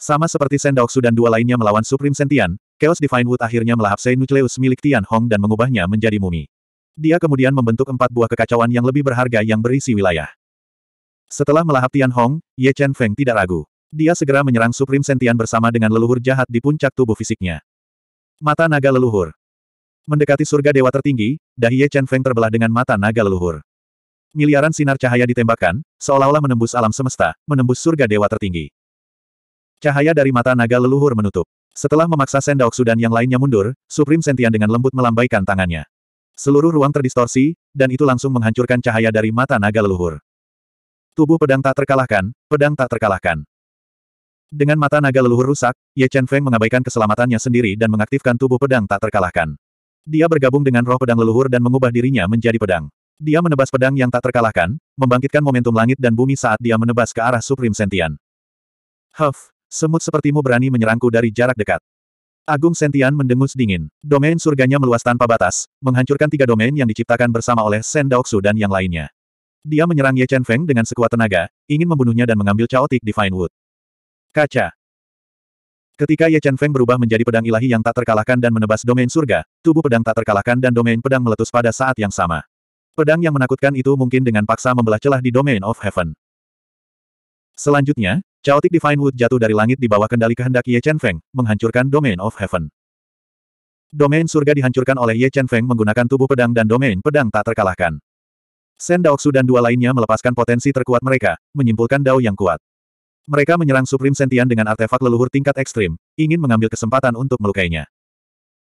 Sama seperti Sen Daoksu dan dua lainnya melawan Supreme Sentian, Chaos Divine Wood akhirnya melahap Sein Nucleus milik Tian Hong dan mengubahnya menjadi mumi. Dia kemudian membentuk empat buah kekacauan yang lebih berharga yang berisi wilayah. Setelah melahap Tian Hong, Ye Chen Feng tidak ragu. Dia segera menyerang Supreme Sentian bersama dengan leluhur jahat di puncak tubuh fisiknya. Mata naga leluhur. Mendekati surga dewa tertinggi, dahi Ye Chen Feng terbelah dengan mata naga leluhur. Miliaran sinar cahaya ditembakkan, seolah-olah menembus alam semesta, menembus surga dewa tertinggi. Cahaya dari mata naga leluhur menutup. Setelah memaksa Sendaoksu dan yang lainnya mundur, Supreme Sentian dengan lembut melambaikan tangannya. Seluruh ruang terdistorsi, dan itu langsung menghancurkan cahaya dari mata naga leluhur. Tubuh pedang tak terkalahkan, pedang tak terkalahkan. Dengan mata naga leluhur rusak, Ye Chen Feng mengabaikan keselamatannya sendiri dan mengaktifkan tubuh pedang tak terkalahkan. Dia bergabung dengan roh pedang leluhur dan mengubah dirinya menjadi pedang. Dia menebas pedang yang tak terkalahkan, membangkitkan momentum langit dan bumi saat dia menebas ke arah Supreme Sentian. Huff, Semut sepertimu berani menyerangku dari jarak dekat. Agung Sentian mendengus dingin. Domain surganya meluas tanpa batas, menghancurkan tiga domain yang diciptakan bersama oleh Shen Daoksu dan yang lainnya. Dia menyerang Ye Chen Feng dengan sekuat tenaga, ingin membunuhnya dan mengambil Chaotic Divine Wood. Kaca. Ketika Ye Chen Feng berubah menjadi pedang ilahi yang tak terkalahkan dan menebas domain surga, tubuh pedang tak terkalahkan dan domain pedang meletus pada saat yang sama. Pedang yang menakutkan itu mungkin dengan paksa membelah celah di Domain of Heaven. Selanjutnya, Chaotic Divine Wood jatuh dari langit di bawah kendali kehendak Ye Chen Feng, menghancurkan Domain of Heaven. Domain surga dihancurkan oleh Ye Chen Feng menggunakan tubuh pedang dan domain pedang tak terkalahkan. Shen Daoksu dan dua lainnya melepaskan potensi terkuat mereka, menyimpulkan Dao yang kuat. Mereka menyerang Supreme Sentian dengan artefak leluhur tingkat ekstrim, ingin mengambil kesempatan untuk melukainya.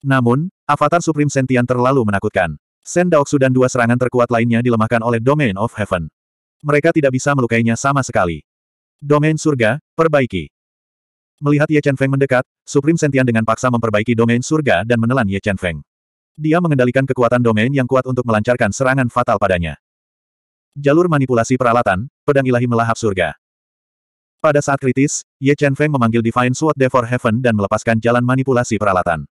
Namun, avatar Supreme Sentian terlalu menakutkan. Shen Daoksu dan dua serangan terkuat lainnya dilemahkan oleh Domain of Heaven. Mereka tidak bisa melukainya sama sekali. Domain surga, perbaiki. Melihat Ye Chen Feng mendekat, Supreme Sentian dengan paksa memperbaiki domain surga dan menelan Ye Chen Feng. Dia mengendalikan kekuatan domain yang kuat untuk melancarkan serangan fatal padanya. Jalur manipulasi peralatan, pedang ilahi melahap surga. Pada saat kritis, Ye Chen Feng memanggil Divine Sword Devour Heaven dan melepaskan jalan manipulasi peralatan.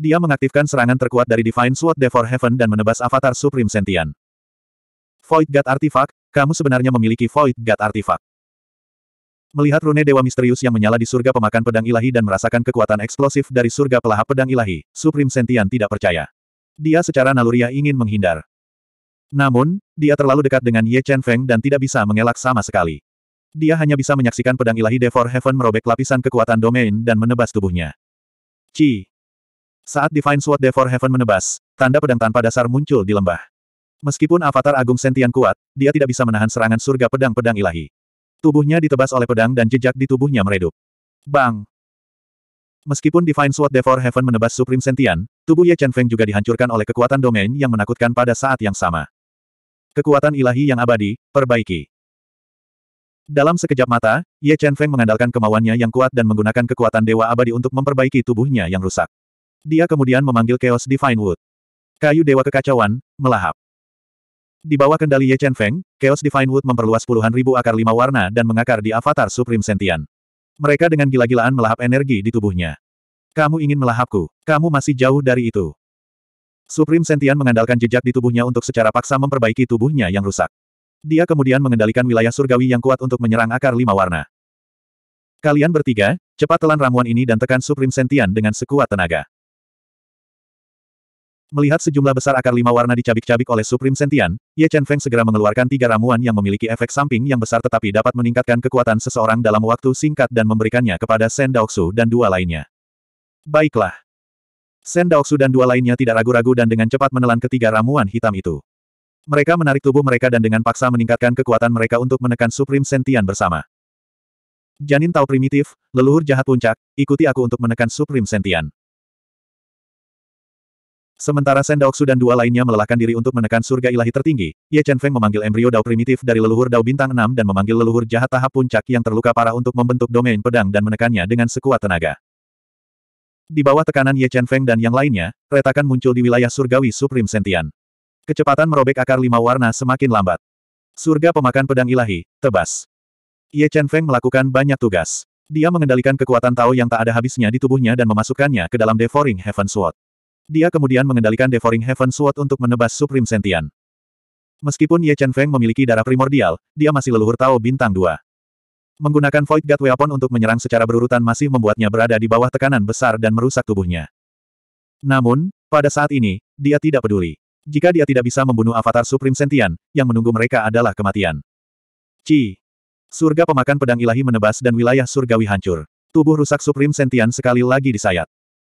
Dia mengaktifkan serangan terkuat dari Divine Sword Devour Heaven dan menebas avatar Supreme Sentian. Void God Artifact, kamu sebenarnya memiliki Void God Artifact. Melihat rune dewa misterius yang menyala di surga pemakan pedang ilahi dan merasakan kekuatan eksplosif dari surga pelahap pedang ilahi, Supreme Sentian tidak percaya. Dia secara naluriah ingin menghindar. Namun, dia terlalu dekat dengan Ye Chen Feng dan tidak bisa mengelak sama sekali. Dia hanya bisa menyaksikan pedang ilahi Devor Heaven merobek lapisan kekuatan domain dan menebas tubuhnya. Chi. Saat Divine Sword Devor Heaven menebas, tanda pedang tanpa dasar muncul di lembah. Meskipun avatar agung sentian kuat, dia tidak bisa menahan serangan surga pedang-pedang ilahi. Tubuhnya ditebas oleh pedang dan jejak di tubuhnya meredup. Bang! Meskipun Divine Sword Devour Heaven menebas Supreme Sentian, tubuh Ye Chen Feng juga dihancurkan oleh kekuatan domain yang menakutkan pada saat yang sama. Kekuatan ilahi yang abadi, perbaiki. Dalam sekejap mata, Ye Chen Feng mengandalkan kemauannya yang kuat dan menggunakan kekuatan dewa abadi untuk memperbaiki tubuhnya yang rusak. Dia kemudian memanggil Chaos Divine Wood. Kayu dewa kekacauan, melahap. Di bawah kendali Ye Chen Feng, Chaos Divine Wood memperluas puluhan ribu akar lima warna dan mengakar di avatar Supreme Sentian. Mereka dengan gila-gilaan melahap energi di tubuhnya. Kamu ingin melahapku, kamu masih jauh dari itu. Supreme Sentian mengandalkan jejak di tubuhnya untuk secara paksa memperbaiki tubuhnya yang rusak. Dia kemudian mengendalikan wilayah surgawi yang kuat untuk menyerang akar lima warna. Kalian bertiga, cepat telan ramuan ini dan tekan Supreme Sentian dengan sekuat tenaga. Melihat sejumlah besar akar lima warna dicabik-cabik oleh Supreme Sentian, Ye Chen Feng segera mengeluarkan tiga ramuan yang memiliki efek samping yang besar tetapi dapat meningkatkan kekuatan seseorang dalam waktu singkat dan memberikannya kepada Sen Daoksu dan dua lainnya. Baiklah. Sen Daoksu dan dua lainnya tidak ragu-ragu dan dengan cepat menelan ketiga ramuan hitam itu. Mereka menarik tubuh mereka dan dengan paksa meningkatkan kekuatan mereka untuk menekan Supreme Sentian bersama. Janin tahu primitif, leluhur jahat puncak, ikuti aku untuk menekan Supreme Sentian. Sementara Sen Daoksu dan dua lainnya melelahkan diri untuk menekan surga ilahi tertinggi, Ye Chen Feng memanggil embrio Dao primitif dari leluhur Dao bintang 6 dan memanggil leluhur jahat tahap puncak yang terluka parah untuk membentuk domain pedang dan menekannya dengan sekuat tenaga. Di bawah tekanan Ye Chen Feng dan yang lainnya, retakan muncul di wilayah surgawi Supreme Sentian. Kecepatan merobek akar lima warna semakin lambat. Surga pemakan pedang ilahi, tebas. Ye Chen Feng melakukan banyak tugas. Dia mengendalikan kekuatan Tao yang tak ada habisnya di tubuhnya dan memasukkannya ke dalam Devouring Heaven Sword. Dia kemudian mengendalikan Devouring Heaven Sword untuk menebas Supreme Sentian. Meskipun Ye Chen Feng memiliki darah primordial, dia masih leluhur Tao Bintang 2. Menggunakan Void God Weapon untuk menyerang secara berurutan masih membuatnya berada di bawah tekanan besar dan merusak tubuhnya. Namun, pada saat ini, dia tidak peduli. Jika dia tidak bisa membunuh avatar Supreme Sentian, yang menunggu mereka adalah kematian. Ci. Surga pemakan pedang ilahi menebas dan wilayah surgawi hancur. Tubuh rusak Supreme Sentian sekali lagi disayat.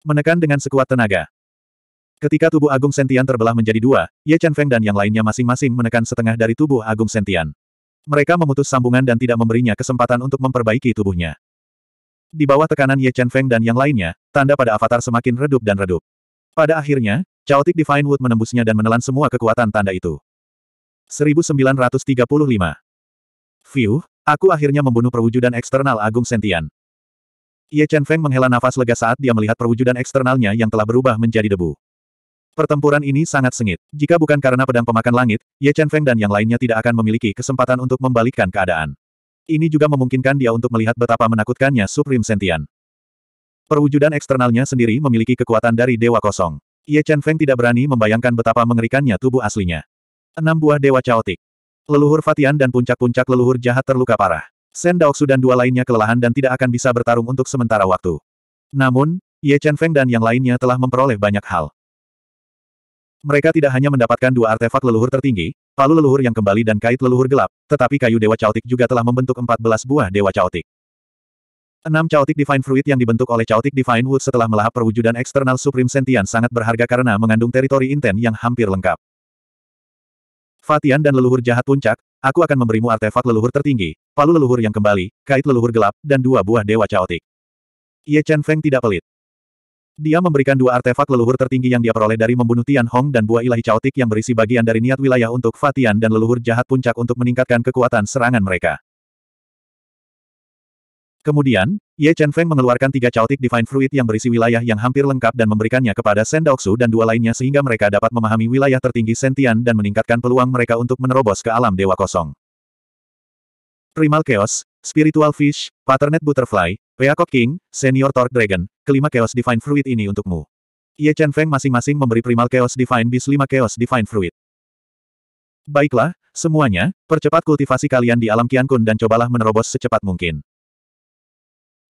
Menekan dengan sekuat tenaga, Ketika tubuh Agung Sentian terbelah menjadi dua, Ye Chen Feng dan yang lainnya masing-masing menekan setengah dari tubuh Agung Sentian. Mereka memutus sambungan dan tidak memberinya kesempatan untuk memperbaiki tubuhnya. Di bawah tekanan Ye Chen Feng dan yang lainnya, tanda pada avatar semakin redup dan redup. Pada akhirnya, Chaotic Divine Wood menembusnya dan menelan semua kekuatan tanda itu. 1935 View, aku akhirnya membunuh perwujudan eksternal Agung Sentian. Ye Chen Feng menghela nafas lega saat dia melihat perwujudan eksternalnya yang telah berubah menjadi debu. Pertempuran ini sangat sengit. Jika bukan karena pedang pemakan langit, Ye Chen Feng dan yang lainnya tidak akan memiliki kesempatan untuk membalikkan keadaan. Ini juga memungkinkan dia untuk melihat betapa menakutkannya Supreme Sentian. Perwujudan eksternalnya sendiri memiliki kekuatan dari Dewa Kosong. Ye Chen Feng tidak berani membayangkan betapa mengerikannya tubuh aslinya. Enam buah Dewa Chaotik. Leluhur Fatian dan puncak-puncak leluhur jahat terluka parah. Sen Daoksu dan dua lainnya kelelahan dan tidak akan bisa bertarung untuk sementara waktu. Namun, Ye Chen Feng dan yang lainnya telah memperoleh banyak hal. Mereka tidak hanya mendapatkan dua artefak leluhur tertinggi, palu leluhur yang kembali dan kait leluhur gelap, tetapi kayu dewa caotik juga telah membentuk 14 buah dewa caotik. Enam caotik divine fruit yang dibentuk oleh caotik divine wood setelah melahap perwujudan eksternal supreme sentian sangat berharga karena mengandung teritori inten yang hampir lengkap. Fatian dan leluhur jahat puncak, aku akan memberimu artefak leluhur tertinggi, palu leluhur yang kembali, kait leluhur gelap, dan dua buah dewa caotik. Ye Chen Feng tidak pelit. Dia memberikan dua artefak leluhur tertinggi yang dia peroleh dari membunuh Tian Hong dan buah ilahi caotik yang berisi bagian dari niat wilayah untuk Fatian dan leluhur jahat puncak untuk meningkatkan kekuatan serangan mereka. Kemudian, Ye Chen Feng mengeluarkan tiga caotik Divine Fruit yang berisi wilayah yang hampir lengkap dan memberikannya kepada Sen Daoxu dan dua lainnya sehingga mereka dapat memahami wilayah tertinggi Sentian dan meningkatkan peluang mereka untuk menerobos ke alam Dewa Kosong. Primal Chaos, Spiritual Fish, Patternet Butterfly, Peacock King, Senior Torque Dragon, kelima Chaos Divine Fruit ini untukmu. Ye Chen Feng masing-masing memberi primal Chaos Divine Beast 5 Chaos Divine Fruit. Baiklah, semuanya, percepat kultivasi kalian di alam Kun dan cobalah menerobos secepat mungkin.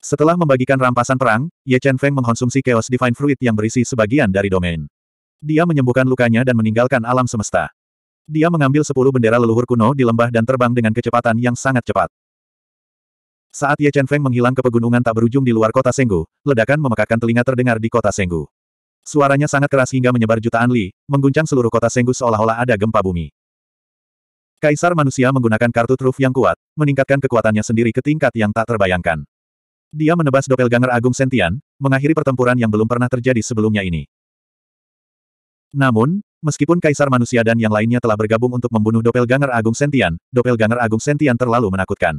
Setelah membagikan rampasan perang, Ye Chen Feng mengkonsumsi Chaos Divine Fruit yang berisi sebagian dari domain. Dia menyembuhkan lukanya dan meninggalkan alam semesta. Dia mengambil sepuluh bendera leluhur kuno di lembah dan terbang dengan kecepatan yang sangat cepat. Saat Ye Chen Feng menghilang ke pegunungan tak berujung di luar kota Senggu, ledakan memekakan telinga terdengar di kota Senggu. Suaranya sangat keras hingga menyebar jutaan li, mengguncang seluruh kota Senggu seolah-olah ada gempa bumi. Kaisar manusia menggunakan kartu truf yang kuat, meningkatkan kekuatannya sendiri ke tingkat yang tak terbayangkan. Dia menebas doppelganger Agung Sentian, mengakhiri pertempuran yang belum pernah terjadi sebelumnya ini. Namun, Meskipun Kaisar Manusia dan yang lainnya telah bergabung untuk membunuh Doppelganger Agung Sentian, Doppelganger Agung Sentian terlalu menakutkan.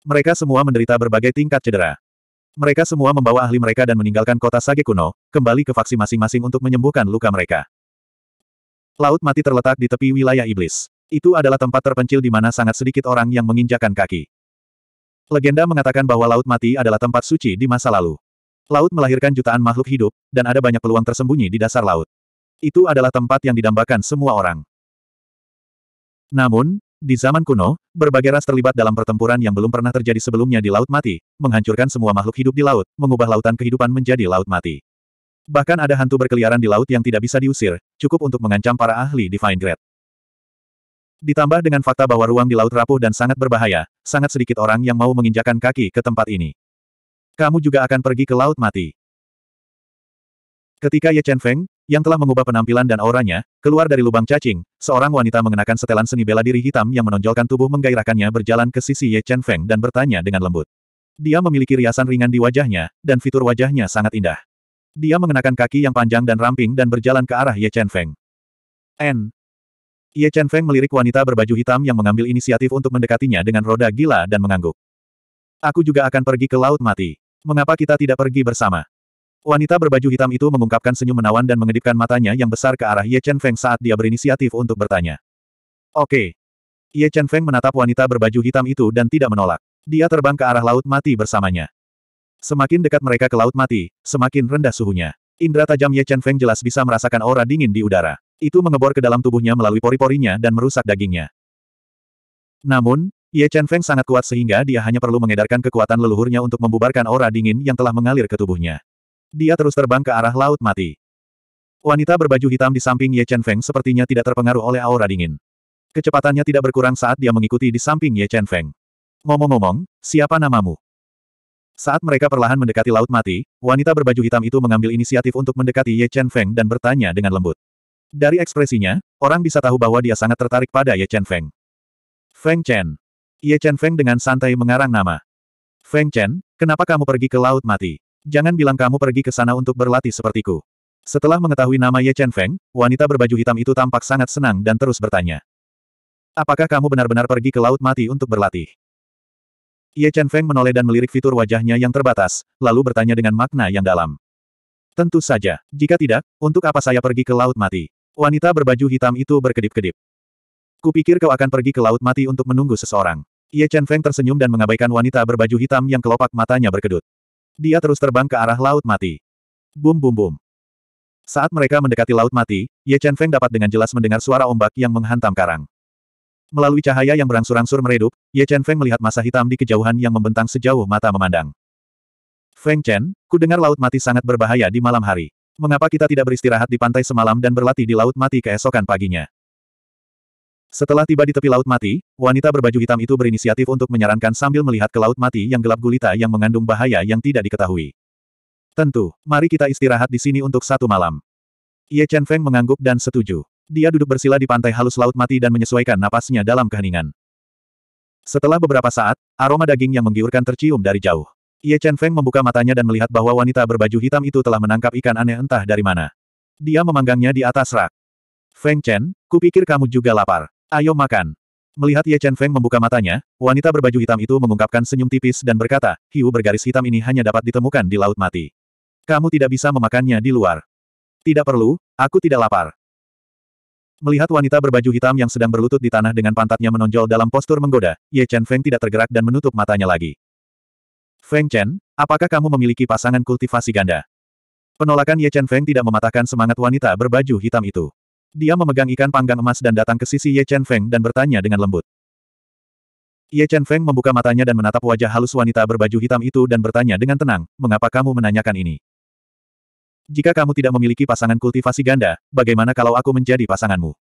Mereka semua menderita berbagai tingkat cedera. Mereka semua membawa ahli mereka dan meninggalkan kota Sage kuno, kembali ke faksi masing-masing untuk menyembuhkan luka mereka. Laut mati terletak di tepi wilayah iblis. Itu adalah tempat terpencil di mana sangat sedikit orang yang menginjakan kaki. Legenda mengatakan bahwa Laut Mati adalah tempat suci di masa lalu. Laut melahirkan jutaan makhluk hidup, dan ada banyak peluang tersembunyi di dasar laut. Itu adalah tempat yang didambakan semua orang. Namun, di zaman kuno, berbagai ras terlibat dalam pertempuran yang belum pernah terjadi sebelumnya di Laut Mati, menghancurkan semua makhluk hidup di laut, mengubah lautan kehidupan menjadi Laut Mati. Bahkan ada hantu berkeliaran di laut yang tidak bisa diusir, cukup untuk mengancam para ahli Divine Grade. Ditambah dengan fakta bahwa ruang di laut rapuh dan sangat berbahaya, sangat sedikit orang yang mau menginjakan kaki ke tempat ini. Kamu juga akan pergi ke Laut Mati. Ketika Ye Chen Feng, yang telah mengubah penampilan dan auranya, keluar dari lubang cacing, seorang wanita mengenakan setelan seni bela diri hitam yang menonjolkan tubuh menggairahkannya berjalan ke sisi Ye Chen Feng dan bertanya dengan lembut. Dia memiliki riasan ringan di wajahnya, dan fitur wajahnya sangat indah. Dia mengenakan kaki yang panjang dan ramping dan berjalan ke arah Ye Chen Feng. N. Ye Chen Feng melirik wanita berbaju hitam yang mengambil inisiatif untuk mendekatinya dengan roda gila dan mengangguk. Aku juga akan pergi ke Laut Mati. Mengapa kita tidak pergi bersama? Wanita berbaju hitam itu mengungkapkan senyum menawan dan mengedipkan matanya yang besar ke arah Ye Chen Feng saat dia berinisiatif untuk bertanya. Oke. Ye Chen Feng menatap wanita berbaju hitam itu dan tidak menolak. Dia terbang ke arah laut mati bersamanya. Semakin dekat mereka ke laut mati, semakin rendah suhunya. Indra tajam Ye Chen Feng jelas bisa merasakan aura dingin di udara. Itu mengebor ke dalam tubuhnya melalui pori-porinya dan merusak dagingnya. Namun, Ye Chen Feng sangat kuat sehingga dia hanya perlu mengedarkan kekuatan leluhurnya untuk membubarkan aura dingin yang telah mengalir ke tubuhnya. Dia terus terbang ke arah laut mati. Wanita berbaju hitam di samping Ye Chen Feng sepertinya tidak terpengaruh oleh aura dingin. Kecepatannya tidak berkurang saat dia mengikuti di samping Ye Chen Feng. Ngomong-ngomong, siapa namamu? Saat mereka perlahan mendekati laut mati, wanita berbaju hitam itu mengambil inisiatif untuk mendekati Ye Chen Feng dan bertanya dengan lembut. Dari ekspresinya, orang bisa tahu bahwa dia sangat tertarik pada Ye Chen Feng. Feng Chen. Ye Chen Feng dengan santai mengarang nama. Feng Chen, kenapa kamu pergi ke laut mati? Jangan bilang kamu pergi ke sana untuk berlatih sepertiku. Setelah mengetahui nama Ye Chen Feng, wanita berbaju hitam itu tampak sangat senang dan terus bertanya. Apakah kamu benar-benar pergi ke Laut Mati untuk berlatih? Ye Chen Feng menoleh dan melirik fitur wajahnya yang terbatas, lalu bertanya dengan makna yang dalam. Tentu saja, jika tidak, untuk apa saya pergi ke Laut Mati? Wanita berbaju hitam itu berkedip-kedip. Kupikir kau akan pergi ke Laut Mati untuk menunggu seseorang. Ye Chen Feng tersenyum dan mengabaikan wanita berbaju hitam yang kelopak matanya berkedut. Dia terus terbang ke arah Laut Mati. Bum bum bum. Saat mereka mendekati Laut Mati, Ye Chen Feng dapat dengan jelas mendengar suara ombak yang menghantam karang. Melalui cahaya yang berangsur-angsur meredup, Ye Chen Feng melihat masa hitam di kejauhan yang membentang sejauh mata memandang. Feng Chen, ku dengar Laut Mati sangat berbahaya di malam hari. Mengapa kita tidak beristirahat di pantai semalam dan berlatih di Laut Mati keesokan paginya? Setelah tiba di tepi Laut Mati, wanita berbaju hitam itu berinisiatif untuk menyarankan sambil melihat ke Laut Mati yang gelap gulita yang mengandung bahaya yang tidak diketahui. Tentu, mari kita istirahat di sini untuk satu malam. Ye Chen Feng mengangguk dan setuju. Dia duduk bersila di pantai halus Laut Mati dan menyesuaikan napasnya dalam keheningan. Setelah beberapa saat, aroma daging yang menggiurkan tercium dari jauh. Ye Chen Feng membuka matanya dan melihat bahwa wanita berbaju hitam itu telah menangkap ikan aneh entah dari mana. Dia memanggangnya di atas rak. Feng Chen, kupikir kamu juga lapar. Ayo makan. Melihat Ye Chen Feng membuka matanya, wanita berbaju hitam itu mengungkapkan senyum tipis dan berkata, hiu bergaris hitam ini hanya dapat ditemukan di Laut Mati. Kamu tidak bisa memakannya di luar. Tidak perlu, aku tidak lapar. Melihat wanita berbaju hitam yang sedang berlutut di tanah dengan pantatnya menonjol dalam postur menggoda, Ye Chen Feng tidak tergerak dan menutup matanya lagi. Feng Chen, apakah kamu memiliki pasangan kultivasi ganda? Penolakan Ye Chen Feng tidak mematahkan semangat wanita berbaju hitam itu. Dia memegang ikan panggang emas dan datang ke sisi Ye Chen Feng dan bertanya dengan lembut. Ye Chen Feng membuka matanya dan menatap wajah halus wanita berbaju hitam itu dan bertanya dengan tenang, mengapa kamu menanyakan ini? Jika kamu tidak memiliki pasangan kultivasi ganda, bagaimana kalau aku menjadi pasanganmu?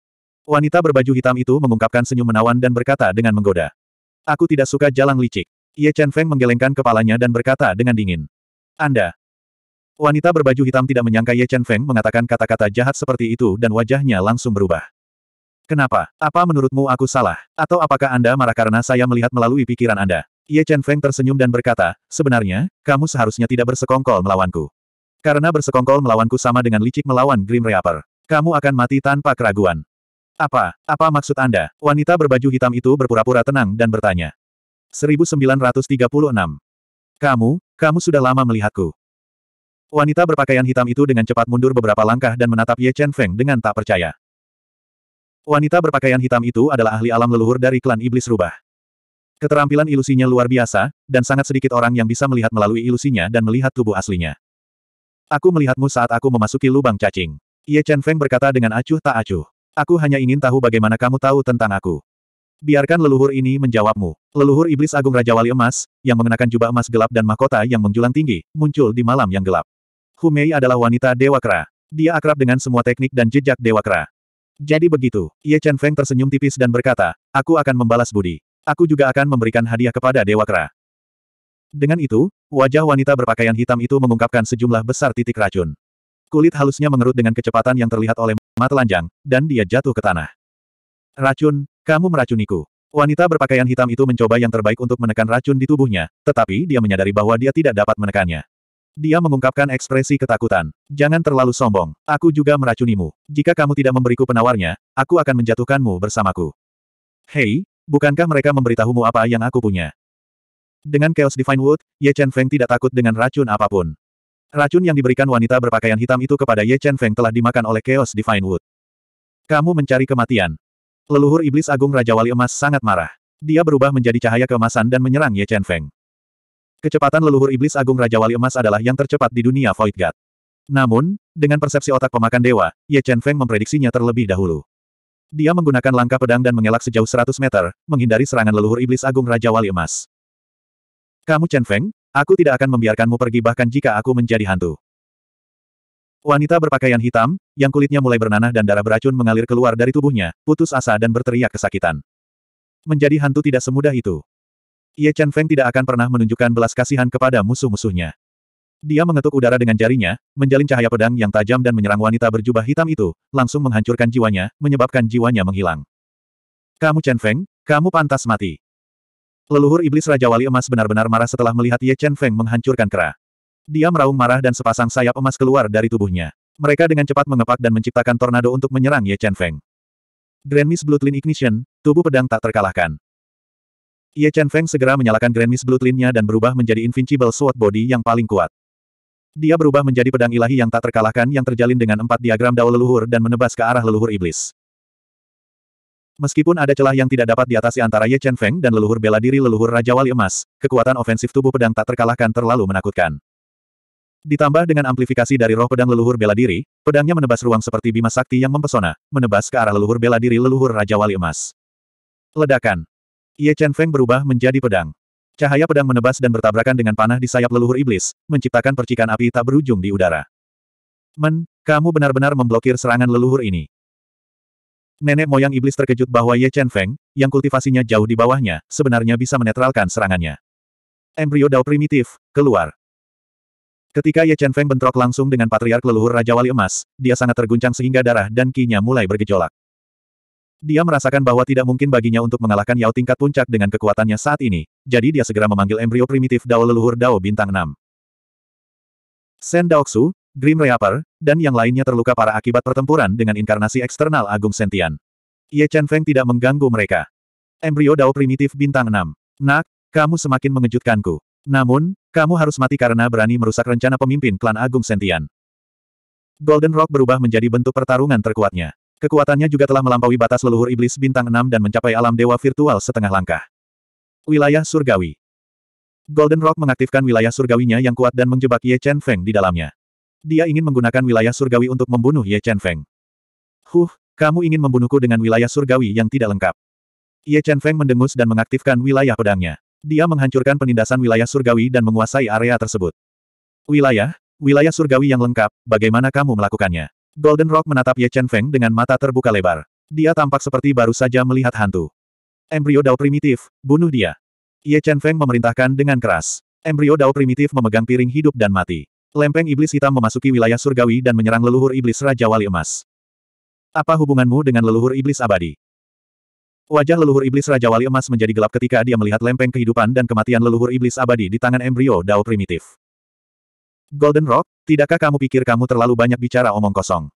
Wanita berbaju hitam itu mengungkapkan senyum menawan dan berkata dengan menggoda. Aku tidak suka jalan licik. Ye Chen Feng menggelengkan kepalanya dan berkata dengan dingin. Anda, Wanita berbaju hitam tidak menyangka Ye Chen Feng mengatakan kata-kata jahat seperti itu dan wajahnya langsung berubah. Kenapa? Apa menurutmu aku salah? Atau apakah Anda marah karena saya melihat melalui pikiran Anda? Ye Chen Feng tersenyum dan berkata, sebenarnya, kamu seharusnya tidak bersekongkol melawanku. Karena bersekongkol melawanku sama dengan licik melawan Grim Reaper. Kamu akan mati tanpa keraguan. Apa? Apa maksud Anda? Wanita berbaju hitam itu berpura-pura tenang dan bertanya. 1936. Kamu, kamu sudah lama melihatku. Wanita berpakaian hitam itu dengan cepat mundur beberapa langkah dan menatap Ye Chen Feng dengan tak percaya. Wanita berpakaian hitam itu adalah ahli alam leluhur dari klan iblis rubah. Keterampilan ilusinya luar biasa, dan sangat sedikit orang yang bisa melihat melalui ilusinya dan melihat tubuh aslinya. Aku melihatmu saat aku memasuki lubang cacing. Ye Chen Feng berkata dengan acuh tak acuh. Aku hanya ingin tahu bagaimana kamu tahu tentang aku. Biarkan leluhur ini menjawabmu. Leluhur iblis agung Raja Wali Emas, yang mengenakan jubah emas gelap dan mahkota yang menjulang tinggi, muncul di malam yang gelap. Humei adalah wanita Dewa Kera. Dia akrab dengan semua teknik dan jejak Dewa Kera. Jadi begitu, Ye Chen Feng tersenyum tipis dan berkata, aku akan membalas budi. Aku juga akan memberikan hadiah kepada Dewa Kera. Dengan itu, wajah wanita berpakaian hitam itu mengungkapkan sejumlah besar titik racun. Kulit halusnya mengerut dengan kecepatan yang terlihat oleh mata telanjang, dan dia jatuh ke tanah. Racun, kamu meracuniku. Wanita berpakaian hitam itu mencoba yang terbaik untuk menekan racun di tubuhnya, tetapi dia menyadari bahwa dia tidak dapat menekannya. Dia mengungkapkan ekspresi ketakutan. Jangan terlalu sombong. Aku juga meracunimu. Jika kamu tidak memberiku penawarnya, aku akan menjatuhkanmu bersamaku. Hei, bukankah mereka memberitahumu apa yang aku punya? Dengan Chaos Divine Wood, Ye Chen Feng tidak takut dengan racun apapun. Racun yang diberikan wanita berpakaian hitam itu kepada Ye Chen Feng telah dimakan oleh Chaos Divine Wood. Kamu mencari kematian. Leluhur Iblis Agung Raja Wali Emas sangat marah. Dia berubah menjadi cahaya keemasan dan menyerang Ye Chen Feng. Kecepatan leluhur iblis agung Raja Wali Emas adalah yang tercepat di dunia Void God. Namun, dengan persepsi otak pemakan dewa, Ye Chen Feng memprediksinya terlebih dahulu. Dia menggunakan langkah pedang dan mengelak sejauh 100 meter, menghindari serangan leluhur iblis agung Raja Wali Emas. Kamu Chen Feng, aku tidak akan membiarkanmu pergi bahkan jika aku menjadi hantu. Wanita berpakaian hitam, yang kulitnya mulai bernanah dan darah beracun mengalir keluar dari tubuhnya, putus asa dan berteriak kesakitan. Menjadi hantu tidak semudah itu. Ye Chen Feng tidak akan pernah menunjukkan belas kasihan kepada musuh-musuhnya. Dia mengetuk udara dengan jarinya, menjalin cahaya pedang yang tajam dan menyerang wanita berjubah hitam itu, langsung menghancurkan jiwanya, menyebabkan jiwanya menghilang. Kamu Chen Feng, kamu pantas mati. Leluhur iblis Raja Wali Emas benar-benar marah setelah melihat Ye Chen Feng menghancurkan kera. Dia meraung marah dan sepasang sayap emas keluar dari tubuhnya. Mereka dengan cepat mengepak dan menciptakan tornado untuk menyerang Ye Chen Feng. Grand Miss Bloodline Ignition, tubuh pedang tak terkalahkan. Ye Chen Feng segera menyalakan Grand Miss Bloodline-nya dan berubah menjadi Invincible Sword Body yang paling kuat. Dia berubah menjadi pedang ilahi yang tak terkalahkan yang terjalin dengan empat diagram dao leluhur dan menebas ke arah leluhur iblis. Meskipun ada celah yang tidak dapat diatasi antara Ye Chen Feng dan leluhur bela diri leluhur Raja Wali Emas, kekuatan ofensif tubuh pedang tak terkalahkan terlalu menakutkan. Ditambah dengan amplifikasi dari roh pedang leluhur bela diri, pedangnya menebas ruang seperti bima sakti yang mempesona, menebas ke arah leluhur bela diri leluhur Raja Wali Emas. Ledakan. Ye Chen Feng berubah menjadi pedang. Cahaya pedang menebas dan bertabrakan dengan panah di sayap leluhur iblis, menciptakan percikan api tak berujung di udara. Men, kamu benar-benar memblokir serangan leluhur ini. Nenek moyang iblis terkejut bahwa Ye Chen Feng, yang kultivasinya jauh di bawahnya, sebenarnya bisa menetralkan serangannya. Embrio Dao primitif, keluar. Ketika Ye Chen Feng bentrok langsung dengan patriark leluhur Raja Wali Emas, dia sangat terguncang sehingga darah dan kinya mulai bergejolak. Dia merasakan bahwa tidak mungkin baginya untuk mengalahkan Yao tingkat puncak dengan kekuatannya saat ini, jadi dia segera memanggil embrio primitif Dao leluhur Dao bintang 6. Sen Daoksu, Grim Reaper, dan yang lainnya terluka para akibat pertempuran dengan inkarnasi eksternal Agung Sentian. Ye Chen Feng tidak mengganggu mereka. Embrio Dao primitif bintang 6. Nak, kamu semakin mengejutkanku. Namun, kamu harus mati karena berani merusak rencana pemimpin klan Agung Sentian. Golden Rock berubah menjadi bentuk pertarungan terkuatnya. Kekuatannya juga telah melampaui batas leluhur iblis bintang 6 dan mencapai alam dewa virtual setengah langkah. Wilayah Surgawi Golden Rock mengaktifkan wilayah surgawinya yang kuat dan menjebak Ye Chen Feng di dalamnya. Dia ingin menggunakan wilayah surgawi untuk membunuh Ye Chen Feng. Huh, kamu ingin membunuhku dengan wilayah surgawi yang tidak lengkap. Ye Chen Feng mendengus dan mengaktifkan wilayah pedangnya. Dia menghancurkan penindasan wilayah surgawi dan menguasai area tersebut. Wilayah, wilayah surgawi yang lengkap, bagaimana kamu melakukannya? Golden Rock menatap Ye Chen Feng dengan mata terbuka lebar. Dia tampak seperti baru saja melihat hantu. Embrio Dao primitif, bunuh dia. Ye Chen Feng memerintahkan dengan keras. Embrio Dao primitif memegang piring hidup dan mati. Lempeng iblis hitam memasuki wilayah surgawi dan menyerang leluhur iblis Raja Wali Emas. Apa hubunganmu dengan leluhur iblis abadi? Wajah leluhur iblis Raja Wali Emas menjadi gelap ketika dia melihat lempeng kehidupan dan kematian leluhur iblis abadi di tangan embrio Dao primitif. Golden Rock, tidakkah kamu pikir kamu terlalu banyak bicara omong kosong?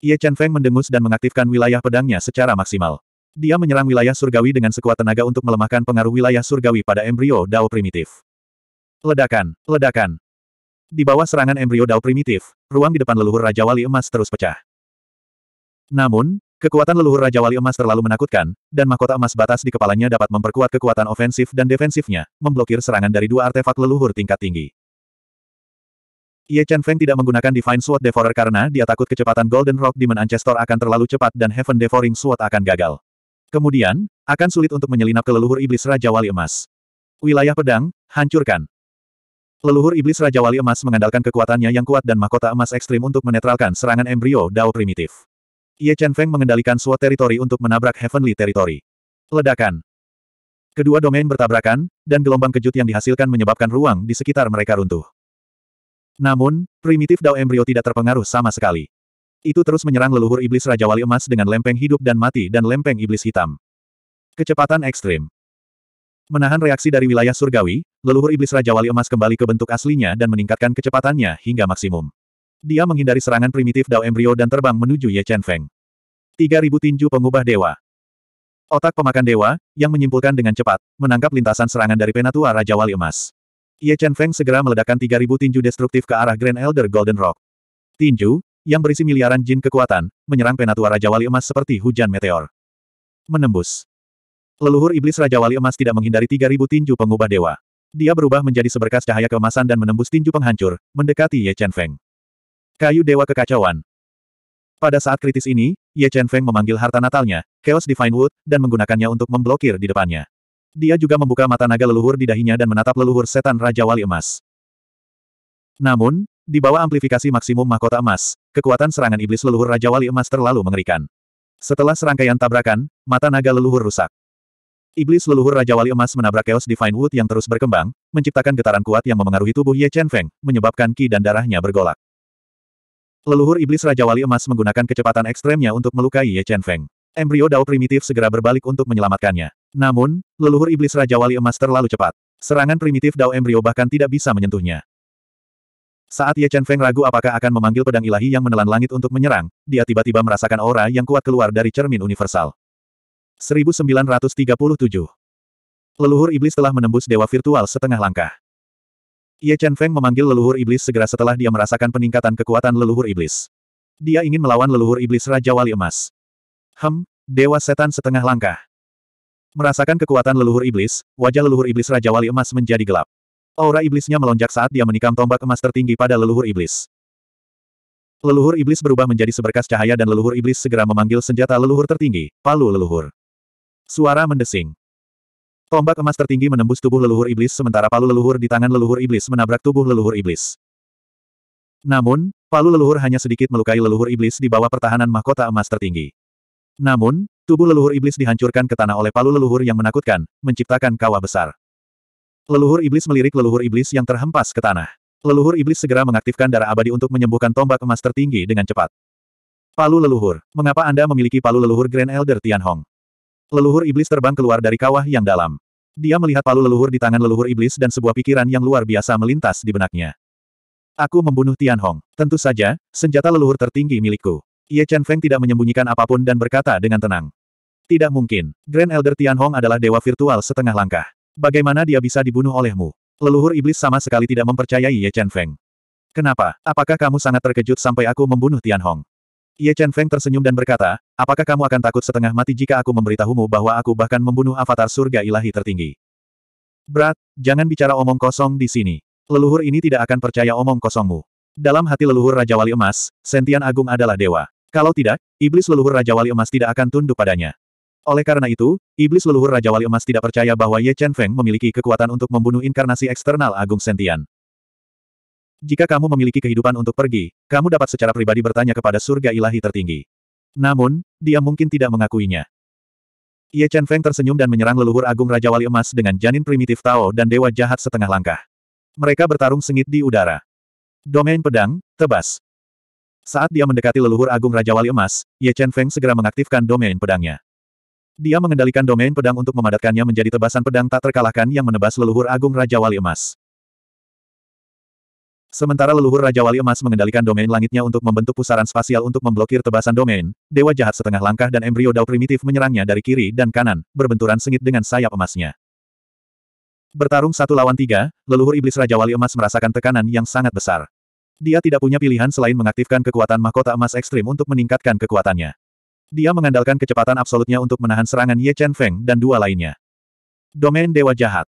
Ye Chen Feng mendengus dan mengaktifkan wilayah pedangnya secara maksimal. Dia menyerang wilayah surgawi dengan sekuat tenaga untuk melemahkan pengaruh wilayah surgawi pada embrio Dao primitif. Ledakan, ledakan. Di bawah serangan embrio Dao primitif, ruang di depan leluhur Raja Wali Emas terus pecah. Namun, Kekuatan leluhur Raja Wali Emas terlalu menakutkan, dan mahkota emas batas di kepalanya dapat memperkuat kekuatan ofensif dan defensifnya, memblokir serangan dari dua artefak leluhur tingkat tinggi. Ye Chen Feng tidak menggunakan Divine Sword Devourer karena dia takut kecepatan Golden Rock Demon Ancestor akan terlalu cepat dan Heaven Devouring Sword akan gagal. Kemudian, akan sulit untuk menyelinap ke leluhur iblis Raja Wali Emas. Wilayah pedang, hancurkan. Leluhur iblis Raja Wali Emas mengandalkan kekuatannya yang kuat dan mahkota emas ekstrim untuk menetralkan serangan embrio Dao primitif. Ye Chen Feng mengendalikan Sword Territory untuk menabrak Heavenly Territory. Ledakan. Kedua domain bertabrakan, dan gelombang kejut yang dihasilkan menyebabkan ruang di sekitar mereka runtuh. Namun, primitif Dao Embrio tidak terpengaruh sama sekali. Itu terus menyerang leluhur iblis Raja Wali Emas dengan lempeng hidup dan mati dan lempeng iblis hitam. Kecepatan ekstrim. Menahan reaksi dari wilayah surgawi, leluhur iblis Raja Wali Emas kembali ke bentuk aslinya dan meningkatkan kecepatannya hingga maksimum. Dia menghindari serangan primitif Dao Embrio dan terbang menuju Ye Chen Feng. 3000 tinju pengubah dewa. Otak pemakan dewa, yang menyimpulkan dengan cepat, menangkap lintasan serangan dari penatua Raja Wali Emas. Ye Chen Feng segera meledakkan 3.000 tinju destruktif ke arah Grand Elder Golden Rock. Tinju, yang berisi miliaran jin kekuatan, menyerang penatua Raja Wali Emas seperti hujan meteor. Menembus. Leluhur iblis Raja Wali Emas tidak menghindari 3.000 tinju pengubah dewa. Dia berubah menjadi seberkas cahaya keemasan dan menembus tinju penghancur, mendekati Ye Chen Feng. Kayu Dewa Kekacauan. Pada saat kritis ini, Ye Chen Feng memanggil harta natalnya, Chaos Divine Wood, dan menggunakannya untuk memblokir di depannya. Dia juga membuka mata naga leluhur di dahinya dan menatap leluhur setan Raja Wali Emas. Namun, di bawah amplifikasi maksimum mahkota emas, kekuatan serangan iblis leluhur Raja Wali Emas terlalu mengerikan. Setelah serangkaian tabrakan, mata naga leluhur rusak. Iblis leluhur Raja Wali Emas menabrak Chaos Divine Wood yang terus berkembang, menciptakan getaran kuat yang memengaruhi tubuh Ye Chen Feng, menyebabkan ki dan darahnya bergolak. Leluhur iblis Raja Wali Emas menggunakan kecepatan ekstremnya untuk melukai Ye Chen Feng. Embryo Dao primitif segera berbalik untuk menyelamatkannya. Namun, leluhur iblis Raja Wali Emas terlalu cepat. Serangan primitif Dao Embrio bahkan tidak bisa menyentuhnya. Saat Ye Chen Feng ragu apakah akan memanggil pedang ilahi yang menelan langit untuk menyerang, dia tiba-tiba merasakan aura yang kuat keluar dari cermin universal. 1937 Leluhur iblis telah menembus dewa virtual setengah langkah. Ye Chen Feng memanggil leluhur iblis segera setelah dia merasakan peningkatan kekuatan leluhur iblis. Dia ingin melawan leluhur iblis Raja Wali Emas. Hem, dewa setan setengah langkah. Merasakan kekuatan leluhur iblis, wajah leluhur iblis Raja Wali Emas menjadi gelap. Aura iblisnya melonjak saat dia menikam tombak emas tertinggi pada leluhur iblis. Leluhur iblis berubah menjadi seberkas cahaya dan leluhur iblis segera memanggil senjata leluhur tertinggi, palu leluhur. Suara mendesing. Tombak emas tertinggi menembus tubuh leluhur iblis sementara palu leluhur di tangan leluhur iblis menabrak tubuh leluhur iblis. Namun, palu leluhur hanya sedikit melukai leluhur iblis di bawah pertahanan mahkota emas tertinggi. Namun, Tubuh leluhur iblis dihancurkan ke tanah oleh palu leluhur yang menakutkan, menciptakan kawah besar. Leluhur iblis melirik leluhur iblis yang terhempas ke tanah. Leluhur iblis segera mengaktifkan darah abadi untuk menyembuhkan tombak emas tertinggi dengan cepat. Palu leluhur, mengapa Anda memiliki palu leluhur Grand Elder Tianhong? Leluhur iblis terbang keluar dari kawah yang dalam. Dia melihat palu leluhur di tangan leluhur iblis dan sebuah pikiran yang luar biasa melintas di benaknya. Aku membunuh Tianhong. Tentu saja, senjata leluhur tertinggi milikku. Ye Chen Feng tidak menyembunyikan apapun dan berkata dengan tenang. Tidak mungkin. Grand Elder Tianhong adalah dewa virtual setengah langkah. Bagaimana dia bisa dibunuh olehmu? Leluhur iblis sama sekali tidak mempercayai Ye Chen Feng. Kenapa? Apakah kamu sangat terkejut sampai aku membunuh Tianhong? Ye Chen Feng tersenyum dan berkata, apakah kamu akan takut setengah mati jika aku memberitahumu bahwa aku bahkan membunuh avatar surga ilahi tertinggi? Berat, jangan bicara omong kosong di sini. Leluhur ini tidak akan percaya omong kosongmu. Dalam hati leluhur Raja Wali Emas, Sentian Agung adalah dewa. Kalau tidak, iblis leluhur Raja Wali Emas tidak akan tunduk padanya. Oleh karena itu, iblis leluhur Raja Wali Emas tidak percaya bahwa Ye Chen Feng memiliki kekuatan untuk membunuh inkarnasi eksternal Agung Sentian. Jika kamu memiliki kehidupan untuk pergi, kamu dapat secara pribadi bertanya kepada surga ilahi tertinggi. Namun, dia mungkin tidak mengakuinya. Ye Chen Feng tersenyum dan menyerang leluhur agung Raja Wali Emas dengan janin primitif Tao dan Dewa Jahat setengah langkah. Mereka bertarung sengit di udara. Domain pedang, tebas. Saat dia mendekati leluhur agung Raja Wali Emas, Ye Chen Feng segera mengaktifkan domain pedangnya. Dia mengendalikan domain pedang untuk memadatkannya menjadi tebasan pedang tak terkalahkan yang menebas leluhur agung Raja Wali Emas. Sementara leluhur Raja Wali Emas mengendalikan domain langitnya untuk membentuk pusaran spasial untuk memblokir tebasan domain, Dewa Jahat setengah langkah dan embrio Dao primitif menyerangnya dari kiri dan kanan, berbenturan sengit dengan sayap emasnya. Bertarung satu lawan tiga, leluhur iblis Raja Wali Emas merasakan tekanan yang sangat besar. Dia tidak punya pilihan selain mengaktifkan kekuatan mahkota emas ekstrim untuk meningkatkan kekuatannya. Dia mengandalkan kecepatan absolutnya untuk menahan serangan Ye Chen Feng dan dua lainnya. Domain Dewa Jahat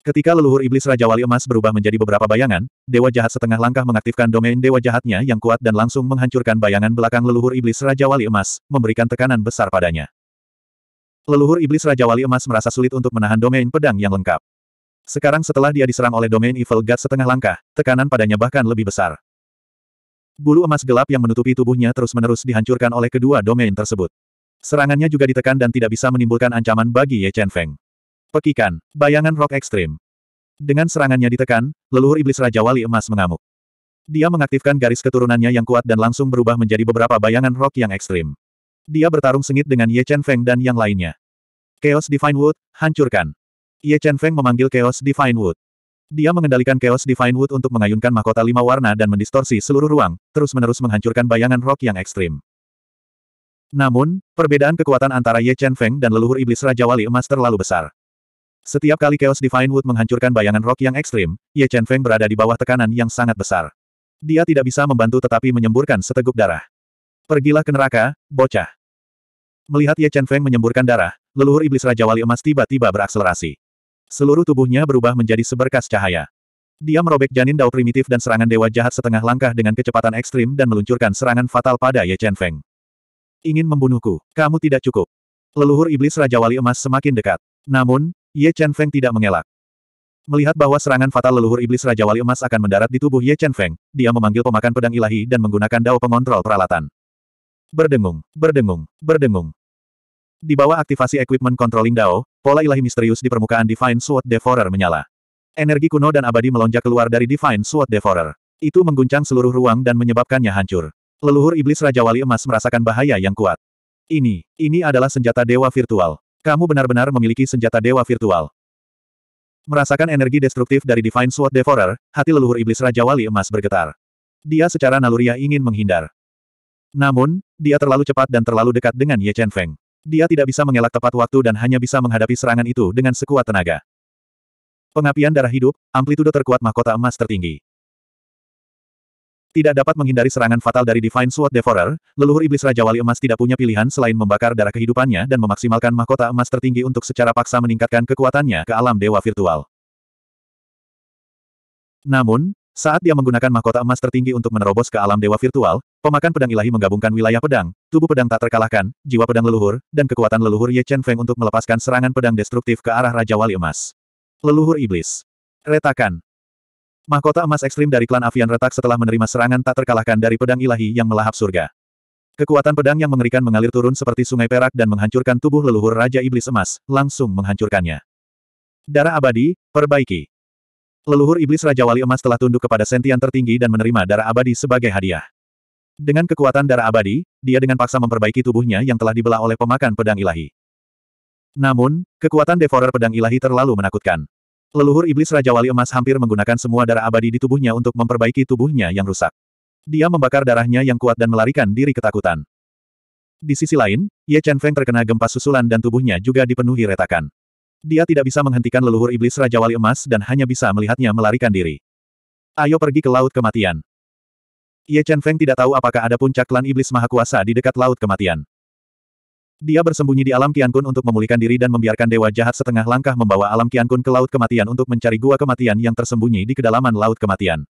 Ketika leluhur iblis Raja Wali Emas berubah menjadi beberapa bayangan, Dewa Jahat setengah langkah mengaktifkan domain Dewa Jahatnya yang kuat dan langsung menghancurkan bayangan belakang leluhur iblis Raja Wali Emas, memberikan tekanan besar padanya. Leluhur iblis Raja Wali Emas merasa sulit untuk menahan domain pedang yang lengkap. Sekarang setelah dia diserang oleh domain Evil God setengah langkah, tekanan padanya bahkan lebih besar. Bulu emas gelap yang menutupi tubuhnya terus-menerus dihancurkan oleh kedua domain tersebut. Serangannya juga ditekan dan tidak bisa menimbulkan ancaman bagi Ye Chen Feng. Pekikan, bayangan rock ekstrim. Dengan serangannya ditekan, leluhur iblis Raja Wali Emas mengamuk. Dia mengaktifkan garis keturunannya yang kuat dan langsung berubah menjadi beberapa bayangan rock yang ekstrim. Dia bertarung sengit dengan Ye Chen Feng dan yang lainnya. Chaos Divine Wood, hancurkan. Ye Chen Feng memanggil Chaos Divine Wood. Dia mengendalikan Chaos Divine Wood untuk mengayunkan mahkota lima warna dan mendistorsi seluruh ruang, terus-menerus menghancurkan bayangan rock yang ekstrim. Namun, perbedaan kekuatan antara Ye Chen Feng dan leluhur iblis Raja Wali Emas terlalu besar. Setiap kali Chaos Divine Wood menghancurkan bayangan rock yang ekstrim, Ye Chen Feng berada di bawah tekanan yang sangat besar. Dia tidak bisa membantu tetapi menyemburkan seteguk darah. Pergilah ke neraka, bocah. Melihat Ye Chen Feng menyemburkan darah, leluhur iblis Raja Wali Emas tiba-tiba berakselerasi. Seluruh tubuhnya berubah menjadi seberkas cahaya. Dia merobek janin dao primitif dan serangan dewa jahat setengah langkah dengan kecepatan ekstrim dan meluncurkan serangan fatal pada Ye Chen Feng. Ingin membunuhku, kamu tidak cukup. Leluhur iblis Raja Wali Emas semakin dekat. Namun, Ye Chen Feng tidak mengelak. Melihat bahwa serangan fatal leluhur iblis Raja Wali Emas akan mendarat di tubuh Ye Chen Feng, dia memanggil pemakan pedang ilahi dan menggunakan dao pengontrol peralatan. Berdengung, berdengung, berdengung. Di bawah aktivasi equipment controlling dao, Pola ilahi misterius di permukaan Divine Sword Devourer menyala. Energi kuno dan abadi melonjak keluar dari Divine Sword Devourer. Itu mengguncang seluruh ruang dan menyebabkannya hancur. Leluhur iblis Raja Wali Emas merasakan bahaya yang kuat. Ini, ini adalah senjata dewa virtual. Kamu benar-benar memiliki senjata dewa virtual. Merasakan energi destruktif dari Divine Sword Devourer, hati leluhur iblis Raja Wali Emas bergetar. Dia secara naluriah ingin menghindar. Namun, dia terlalu cepat dan terlalu dekat dengan Ye Chen Feng. Dia tidak bisa mengelak tepat waktu dan hanya bisa menghadapi serangan itu dengan sekuat tenaga. Pengapian darah hidup, amplitudo terkuat mahkota emas tertinggi. Tidak dapat menghindari serangan fatal dari Divine Sword Devourer, leluhur iblis Raja Wali Emas tidak punya pilihan selain membakar darah kehidupannya dan memaksimalkan mahkota emas tertinggi untuk secara paksa meningkatkan kekuatannya ke alam dewa virtual. Namun, saat dia menggunakan mahkota emas tertinggi untuk menerobos ke alam dewa virtual, pemakan pedang ilahi menggabungkan wilayah pedang, tubuh pedang tak terkalahkan, jiwa pedang leluhur, dan kekuatan leluhur Ye Chen Feng untuk melepaskan serangan pedang destruktif ke arah Raja Wali Emas. Leluhur Iblis. Retakan. Mahkota emas ekstrim dari klan Avian retak setelah menerima serangan tak terkalahkan dari pedang ilahi yang melahap surga. Kekuatan pedang yang mengerikan mengalir turun seperti sungai perak dan menghancurkan tubuh leluhur Raja Iblis Emas, langsung menghancurkannya. Darah abadi, perbaiki. Leluhur iblis Raja Wali Emas telah tunduk kepada sentian tertinggi dan menerima darah abadi sebagai hadiah. Dengan kekuatan darah abadi, dia dengan paksa memperbaiki tubuhnya yang telah dibelah oleh pemakan pedang ilahi. Namun, kekuatan devorer pedang ilahi terlalu menakutkan. Leluhur iblis Raja Wali Emas hampir menggunakan semua darah abadi di tubuhnya untuk memperbaiki tubuhnya yang rusak. Dia membakar darahnya yang kuat dan melarikan diri ketakutan. Di sisi lain, Ye Chen Feng terkena gempa susulan dan tubuhnya juga dipenuhi retakan. Dia tidak bisa menghentikan leluhur iblis Raja Wali Emas dan hanya bisa melihatnya melarikan diri. Ayo pergi ke Laut Kematian. Ye Chen Feng tidak tahu apakah ada puncak klan iblis maha kuasa di dekat Laut Kematian. Dia bersembunyi di alam Kun untuk memulihkan diri dan membiarkan dewa jahat setengah langkah membawa alam Kun ke Laut Kematian untuk mencari gua kematian yang tersembunyi di kedalaman Laut Kematian.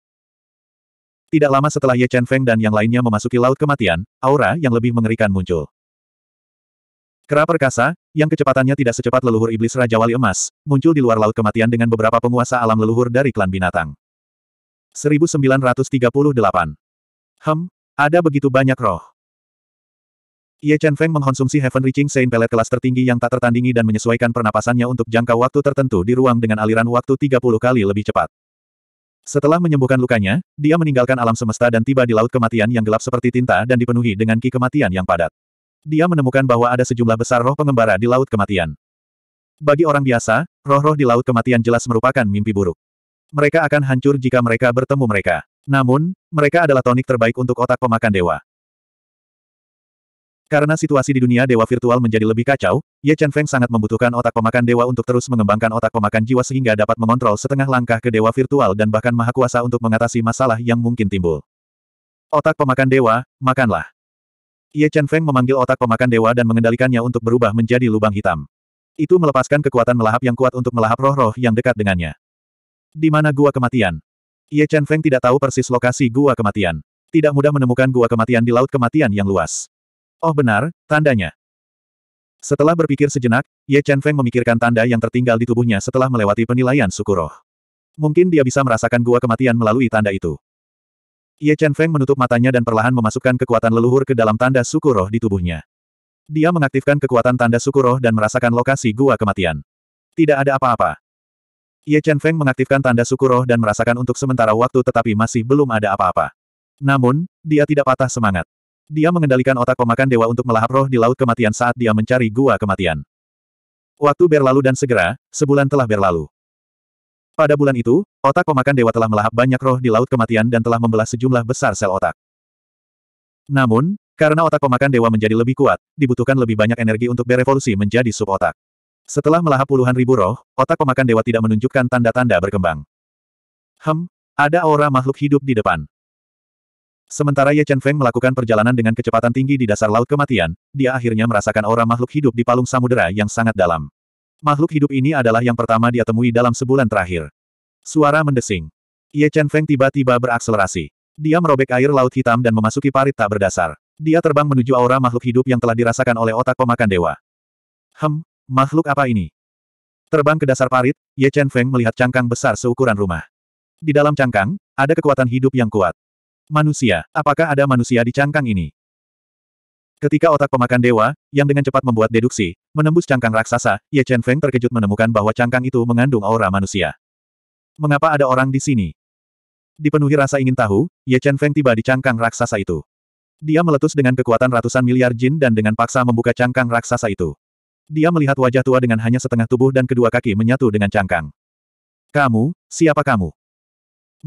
Tidak lama setelah Ye Chen Feng dan yang lainnya memasuki Laut Kematian, aura yang lebih mengerikan muncul. Kera perkasa, yang kecepatannya tidak secepat leluhur iblis Raja Wali Emas, muncul di luar laut kematian dengan beberapa penguasa alam leluhur dari klan binatang. 1938. Hem, ada begitu banyak roh. Ye Chen Feng mengkonsumsi Heaven Reaching Saint Pelet kelas tertinggi yang tak tertandingi dan menyesuaikan pernapasannya untuk jangka waktu tertentu di ruang dengan aliran waktu 30 kali lebih cepat. Setelah menyembuhkan lukanya, dia meninggalkan alam semesta dan tiba di laut kematian yang gelap seperti tinta dan dipenuhi dengan ki kematian yang padat. Dia menemukan bahwa ada sejumlah besar roh pengembara di Laut Kematian. Bagi orang biasa, roh-roh di Laut Kematian jelas merupakan mimpi buruk. Mereka akan hancur jika mereka bertemu mereka. Namun, mereka adalah tonik terbaik untuk otak pemakan dewa. Karena situasi di dunia dewa virtual menjadi lebih kacau, Ye Chen Feng sangat membutuhkan otak pemakan dewa untuk terus mengembangkan otak pemakan jiwa sehingga dapat mengontrol setengah langkah ke dewa virtual dan bahkan maha kuasa untuk mengatasi masalah yang mungkin timbul. Otak pemakan dewa, makanlah. Ye Chen Feng memanggil otak pemakan dewa dan mengendalikannya untuk berubah menjadi lubang hitam. Itu melepaskan kekuatan melahap yang kuat untuk melahap roh-roh yang dekat dengannya. Di mana gua kematian? Ye Chen Feng tidak tahu persis lokasi gua kematian. Tidak mudah menemukan gua kematian di laut kematian yang luas. Oh benar, tandanya. Setelah berpikir sejenak, Ye Chen Feng memikirkan tanda yang tertinggal di tubuhnya setelah melewati penilaian suku roh. Mungkin dia bisa merasakan gua kematian melalui tanda itu. Ye Chen Feng menutup matanya dan perlahan memasukkan kekuatan leluhur ke dalam tanda suku roh di tubuhnya. Dia mengaktifkan kekuatan tanda suku roh dan merasakan lokasi gua kematian. Tidak ada apa-apa. Ye Chen Feng mengaktifkan tanda suku roh dan merasakan untuk sementara waktu tetapi masih belum ada apa-apa. Namun, dia tidak patah semangat. Dia mengendalikan otak pemakan dewa untuk melahap roh di laut kematian saat dia mencari gua kematian. Waktu berlalu dan segera, sebulan telah berlalu. Pada bulan itu, Otak pemakan dewa telah melahap banyak roh di laut kematian dan telah membelah sejumlah besar sel otak. Namun, karena otak pemakan dewa menjadi lebih kuat, dibutuhkan lebih banyak energi untuk berevolusi menjadi sub-otak. Setelah melahap puluhan ribu roh, otak pemakan dewa tidak menunjukkan tanda-tanda berkembang. Hem, ada aura makhluk hidup di depan. Sementara Ye Chen Feng melakukan perjalanan dengan kecepatan tinggi di dasar laut kematian, dia akhirnya merasakan aura makhluk hidup di palung samudera yang sangat dalam. Makhluk hidup ini adalah yang pertama dia temui dalam sebulan terakhir. Suara mendesing. Ye Chen Feng tiba-tiba berakselerasi. Dia merobek air laut hitam dan memasuki parit tak berdasar. Dia terbang menuju aura makhluk hidup yang telah dirasakan oleh otak pemakan dewa. Hem, makhluk apa ini? Terbang ke dasar parit, Ye Chen Feng melihat cangkang besar seukuran rumah. Di dalam cangkang, ada kekuatan hidup yang kuat. Manusia, apakah ada manusia di cangkang ini? Ketika otak pemakan dewa, yang dengan cepat membuat deduksi, menembus cangkang raksasa, Ye Chen Feng terkejut menemukan bahwa cangkang itu mengandung aura manusia mengapa ada orang di sini? Dipenuhi rasa ingin tahu, Ye Chen Feng tiba di cangkang raksasa itu. Dia meletus dengan kekuatan ratusan miliar jin dan dengan paksa membuka cangkang raksasa itu. Dia melihat wajah tua dengan hanya setengah tubuh dan kedua kaki menyatu dengan cangkang. Kamu, siapa kamu?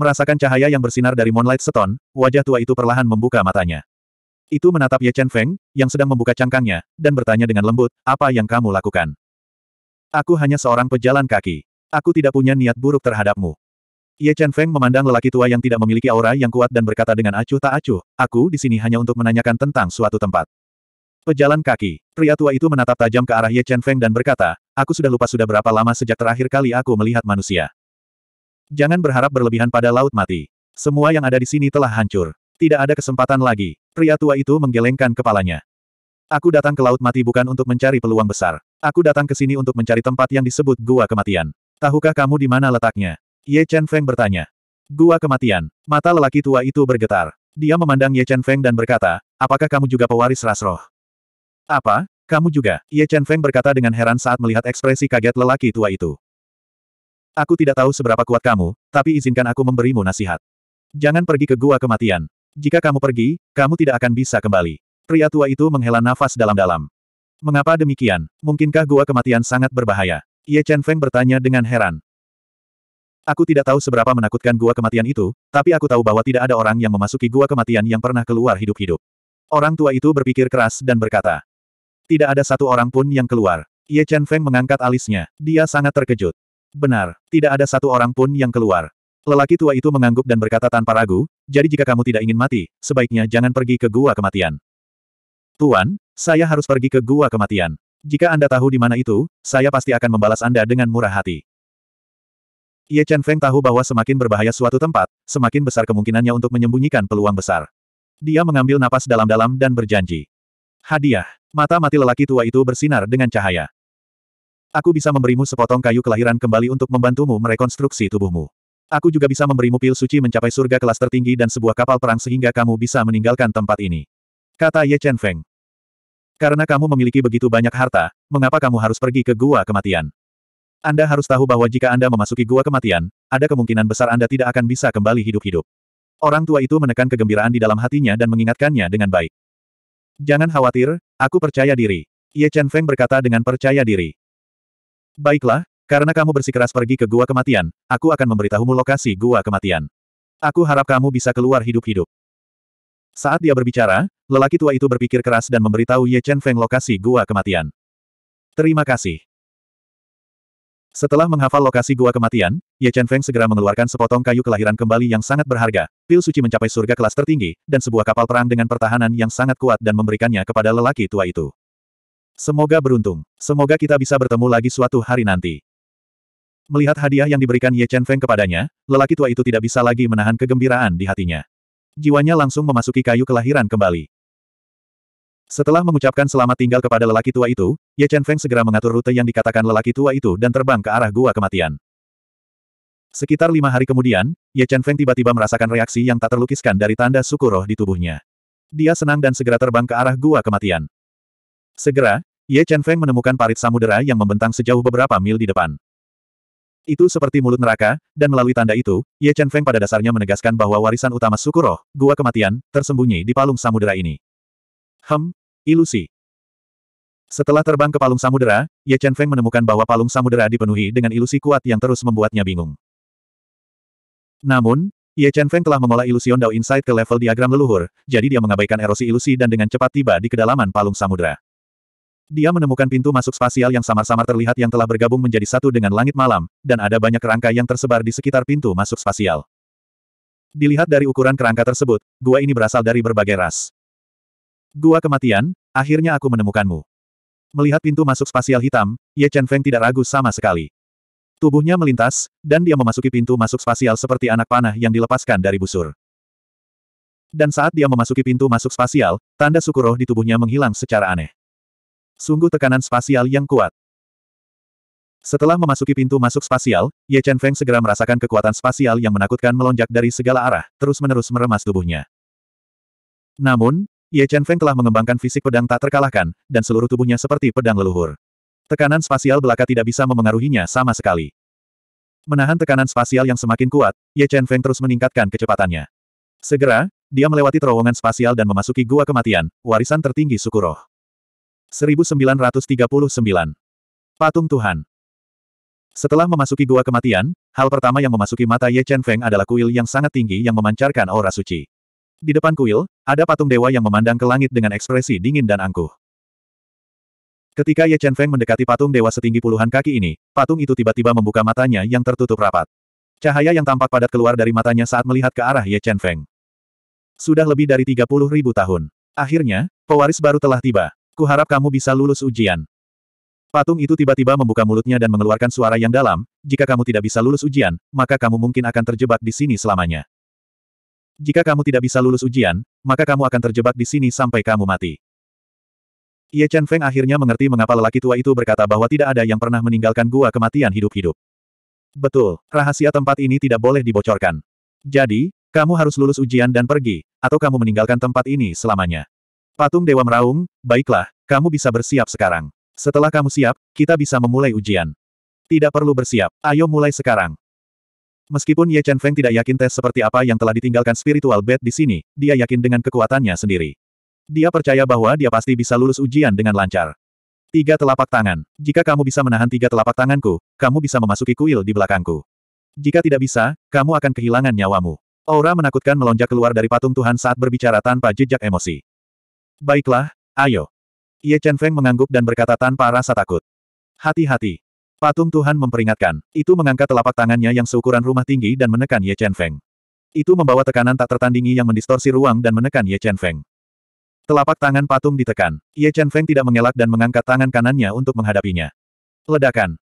Merasakan cahaya yang bersinar dari Moonlight Stone, wajah tua itu perlahan membuka matanya. Itu menatap Ye Chen Feng, yang sedang membuka cangkangnya, dan bertanya dengan lembut, apa yang kamu lakukan? Aku hanya seorang pejalan kaki. Aku tidak punya niat buruk terhadapmu. Ye Chen Feng memandang lelaki tua yang tidak memiliki aura yang kuat dan berkata dengan acuh tak acuh, aku di sini hanya untuk menanyakan tentang suatu tempat. Pejalan kaki. Pria tua itu menatap tajam ke arah Ye Chen Feng dan berkata, aku sudah lupa sudah berapa lama sejak terakhir kali aku melihat manusia. Jangan berharap berlebihan pada laut mati. Semua yang ada di sini telah hancur. Tidak ada kesempatan lagi. Pria tua itu menggelengkan kepalanya. Aku datang ke laut mati bukan untuk mencari peluang besar. Aku datang ke sini untuk mencari tempat yang disebut gua kematian. Tahukah kamu di mana letaknya? Ye Chen Feng bertanya. Gua kematian. Mata lelaki tua itu bergetar. Dia memandang Ye Chen Feng dan berkata, apakah kamu juga pewaris ras roh? Apa? Kamu juga? Ye Chen Feng berkata dengan heran saat melihat ekspresi kaget lelaki tua itu. Aku tidak tahu seberapa kuat kamu, tapi izinkan aku memberimu nasihat. Jangan pergi ke gua kematian. Jika kamu pergi, kamu tidak akan bisa kembali. Pria tua itu menghela nafas dalam-dalam. Mengapa demikian? Mungkinkah gua kematian sangat berbahaya? Ye Chen Feng bertanya dengan heran. Aku tidak tahu seberapa menakutkan gua kematian itu, tapi aku tahu bahwa tidak ada orang yang memasuki gua kematian yang pernah keluar hidup-hidup. Orang tua itu berpikir keras dan berkata. Tidak ada satu orang pun yang keluar. Ye Chen Feng mengangkat alisnya. Dia sangat terkejut. Benar, tidak ada satu orang pun yang keluar. Lelaki tua itu mengangguk dan berkata tanpa ragu, jadi jika kamu tidak ingin mati, sebaiknya jangan pergi ke gua kematian. Tuan, saya harus pergi ke gua kematian. Jika Anda tahu di mana itu, saya pasti akan membalas Anda dengan murah hati. Ye Chen Feng tahu bahwa semakin berbahaya suatu tempat, semakin besar kemungkinannya untuk menyembunyikan peluang besar. Dia mengambil napas dalam-dalam dan berjanji. Hadiah. Mata mati lelaki tua itu bersinar dengan cahaya. Aku bisa memberimu sepotong kayu kelahiran kembali untuk membantumu merekonstruksi tubuhmu. Aku juga bisa memberimu pil suci mencapai surga kelas tertinggi dan sebuah kapal perang sehingga kamu bisa meninggalkan tempat ini. Kata Ye Chen Feng. Karena kamu memiliki begitu banyak harta, mengapa kamu harus pergi ke gua kematian? Anda harus tahu bahwa jika Anda memasuki gua kematian, ada kemungkinan besar Anda tidak akan bisa kembali hidup-hidup. Orang tua itu menekan kegembiraan di dalam hatinya dan mengingatkannya dengan baik. Jangan khawatir, aku percaya diri. Ye Chen Feng berkata dengan percaya diri. Baiklah, karena kamu bersikeras pergi ke gua kematian, aku akan memberitahumu lokasi gua kematian. Aku harap kamu bisa keluar hidup-hidup. Saat dia berbicara, lelaki tua itu berpikir keras dan memberitahu Ye Chen Feng lokasi gua kematian. Terima kasih. Setelah menghafal lokasi gua kematian, Ye Chen Feng segera mengeluarkan sepotong kayu kelahiran kembali yang sangat berharga, pil suci mencapai surga kelas tertinggi, dan sebuah kapal perang dengan pertahanan yang sangat kuat dan memberikannya kepada lelaki tua itu. Semoga beruntung. Semoga kita bisa bertemu lagi suatu hari nanti. Melihat hadiah yang diberikan Ye Chen Feng kepadanya, lelaki tua itu tidak bisa lagi menahan kegembiraan di hatinya. Jiwanya langsung memasuki kayu kelahiran kembali. Setelah mengucapkan selamat tinggal kepada lelaki tua itu, Ye Chen Feng segera mengatur rute yang dikatakan lelaki tua itu dan terbang ke arah gua kematian. Sekitar lima hari kemudian, Ye Chen Feng tiba-tiba merasakan reaksi yang tak terlukiskan dari tanda suku roh di tubuhnya. Dia senang dan segera terbang ke arah gua kematian. Segera, Ye Chen Feng menemukan parit samudera yang membentang sejauh beberapa mil di depan. Itu seperti mulut neraka, dan melalui tanda itu, Ye Chen Feng pada dasarnya menegaskan bahwa warisan utama Sukuro, gua kematian, tersembunyi di palung samudera ini. Hem, ilusi. Setelah terbang ke palung samudera, Ye Chen Feng menemukan bahwa palung samudera dipenuhi dengan ilusi kuat yang terus membuatnya bingung. Namun, Ye Chen Feng telah mengolah ilusi Dao Insight ke level diagram leluhur, jadi dia mengabaikan erosi ilusi dan dengan cepat tiba di kedalaman palung samudera. Dia menemukan pintu masuk spasial yang samar-samar terlihat yang telah bergabung menjadi satu dengan langit malam, dan ada banyak kerangka yang tersebar di sekitar pintu masuk spasial. Dilihat dari ukuran kerangka tersebut, gua ini berasal dari berbagai ras. Gua kematian, akhirnya aku menemukanmu. Melihat pintu masuk spasial hitam, Ye Chen Feng tidak ragu sama sekali. Tubuhnya melintas, dan dia memasuki pintu masuk spasial seperti anak panah yang dilepaskan dari busur. Dan saat dia memasuki pintu masuk spasial, tanda sukuroh di tubuhnya menghilang secara aneh. Sungguh tekanan spasial yang kuat. Setelah memasuki pintu masuk spasial, Ye Chen Feng segera merasakan kekuatan spasial yang menakutkan melonjak dari segala arah, terus-menerus meremas tubuhnya. Namun, Ye Chen Feng telah mengembangkan fisik pedang tak terkalahkan, dan seluruh tubuhnya seperti pedang leluhur. Tekanan spasial belaka tidak bisa memengaruhinya sama sekali. Menahan tekanan spasial yang semakin kuat, Ye Chen Feng terus meningkatkan kecepatannya. Segera, dia melewati terowongan spasial dan memasuki gua kematian, warisan tertinggi suku roh. 1939. Patung Tuhan Setelah memasuki gua kematian, hal pertama yang memasuki mata Ye Chen Feng adalah kuil yang sangat tinggi yang memancarkan aura suci. Di depan kuil, ada patung dewa yang memandang ke langit dengan ekspresi dingin dan angkuh. Ketika Ye Chen Feng mendekati patung dewa setinggi puluhan kaki ini, patung itu tiba-tiba membuka matanya yang tertutup rapat. Cahaya yang tampak padat keluar dari matanya saat melihat ke arah Ye Chen Feng. Sudah lebih dari 30 ribu tahun. Akhirnya, pewaris baru telah tiba. Kuharap kamu bisa lulus ujian. Patung itu tiba-tiba membuka mulutnya dan mengeluarkan suara yang dalam, jika kamu tidak bisa lulus ujian, maka kamu mungkin akan terjebak di sini selamanya. Jika kamu tidak bisa lulus ujian, maka kamu akan terjebak di sini sampai kamu mati. Ye Chen Feng akhirnya mengerti mengapa lelaki tua itu berkata bahwa tidak ada yang pernah meninggalkan gua kematian hidup-hidup. Betul, rahasia tempat ini tidak boleh dibocorkan. Jadi, kamu harus lulus ujian dan pergi, atau kamu meninggalkan tempat ini selamanya. Patung Dewa meraung, baiklah, kamu bisa bersiap sekarang. Setelah kamu siap, kita bisa memulai ujian. Tidak perlu bersiap, ayo mulai sekarang. Meskipun Ye Chen Feng tidak yakin tes seperti apa yang telah ditinggalkan spiritual bed di sini, dia yakin dengan kekuatannya sendiri. Dia percaya bahwa dia pasti bisa lulus ujian dengan lancar. Tiga telapak tangan. Jika kamu bisa menahan tiga telapak tanganku, kamu bisa memasuki kuil di belakangku. Jika tidak bisa, kamu akan kehilangan nyawamu. Aura menakutkan melonjak keluar dari patung Tuhan saat berbicara tanpa jejak emosi. Baiklah, ayo. Ye Chen Feng mengangguk dan berkata tanpa rasa takut. Hati-hati. Patung Tuhan memperingatkan. Itu mengangkat telapak tangannya yang seukuran rumah tinggi dan menekan Ye Chen Feng. Itu membawa tekanan tak tertandingi yang mendistorsi ruang dan menekan Ye Chen Feng. Telapak tangan patung ditekan. Ye Chen Feng tidak mengelak dan mengangkat tangan kanannya untuk menghadapinya. Ledakan.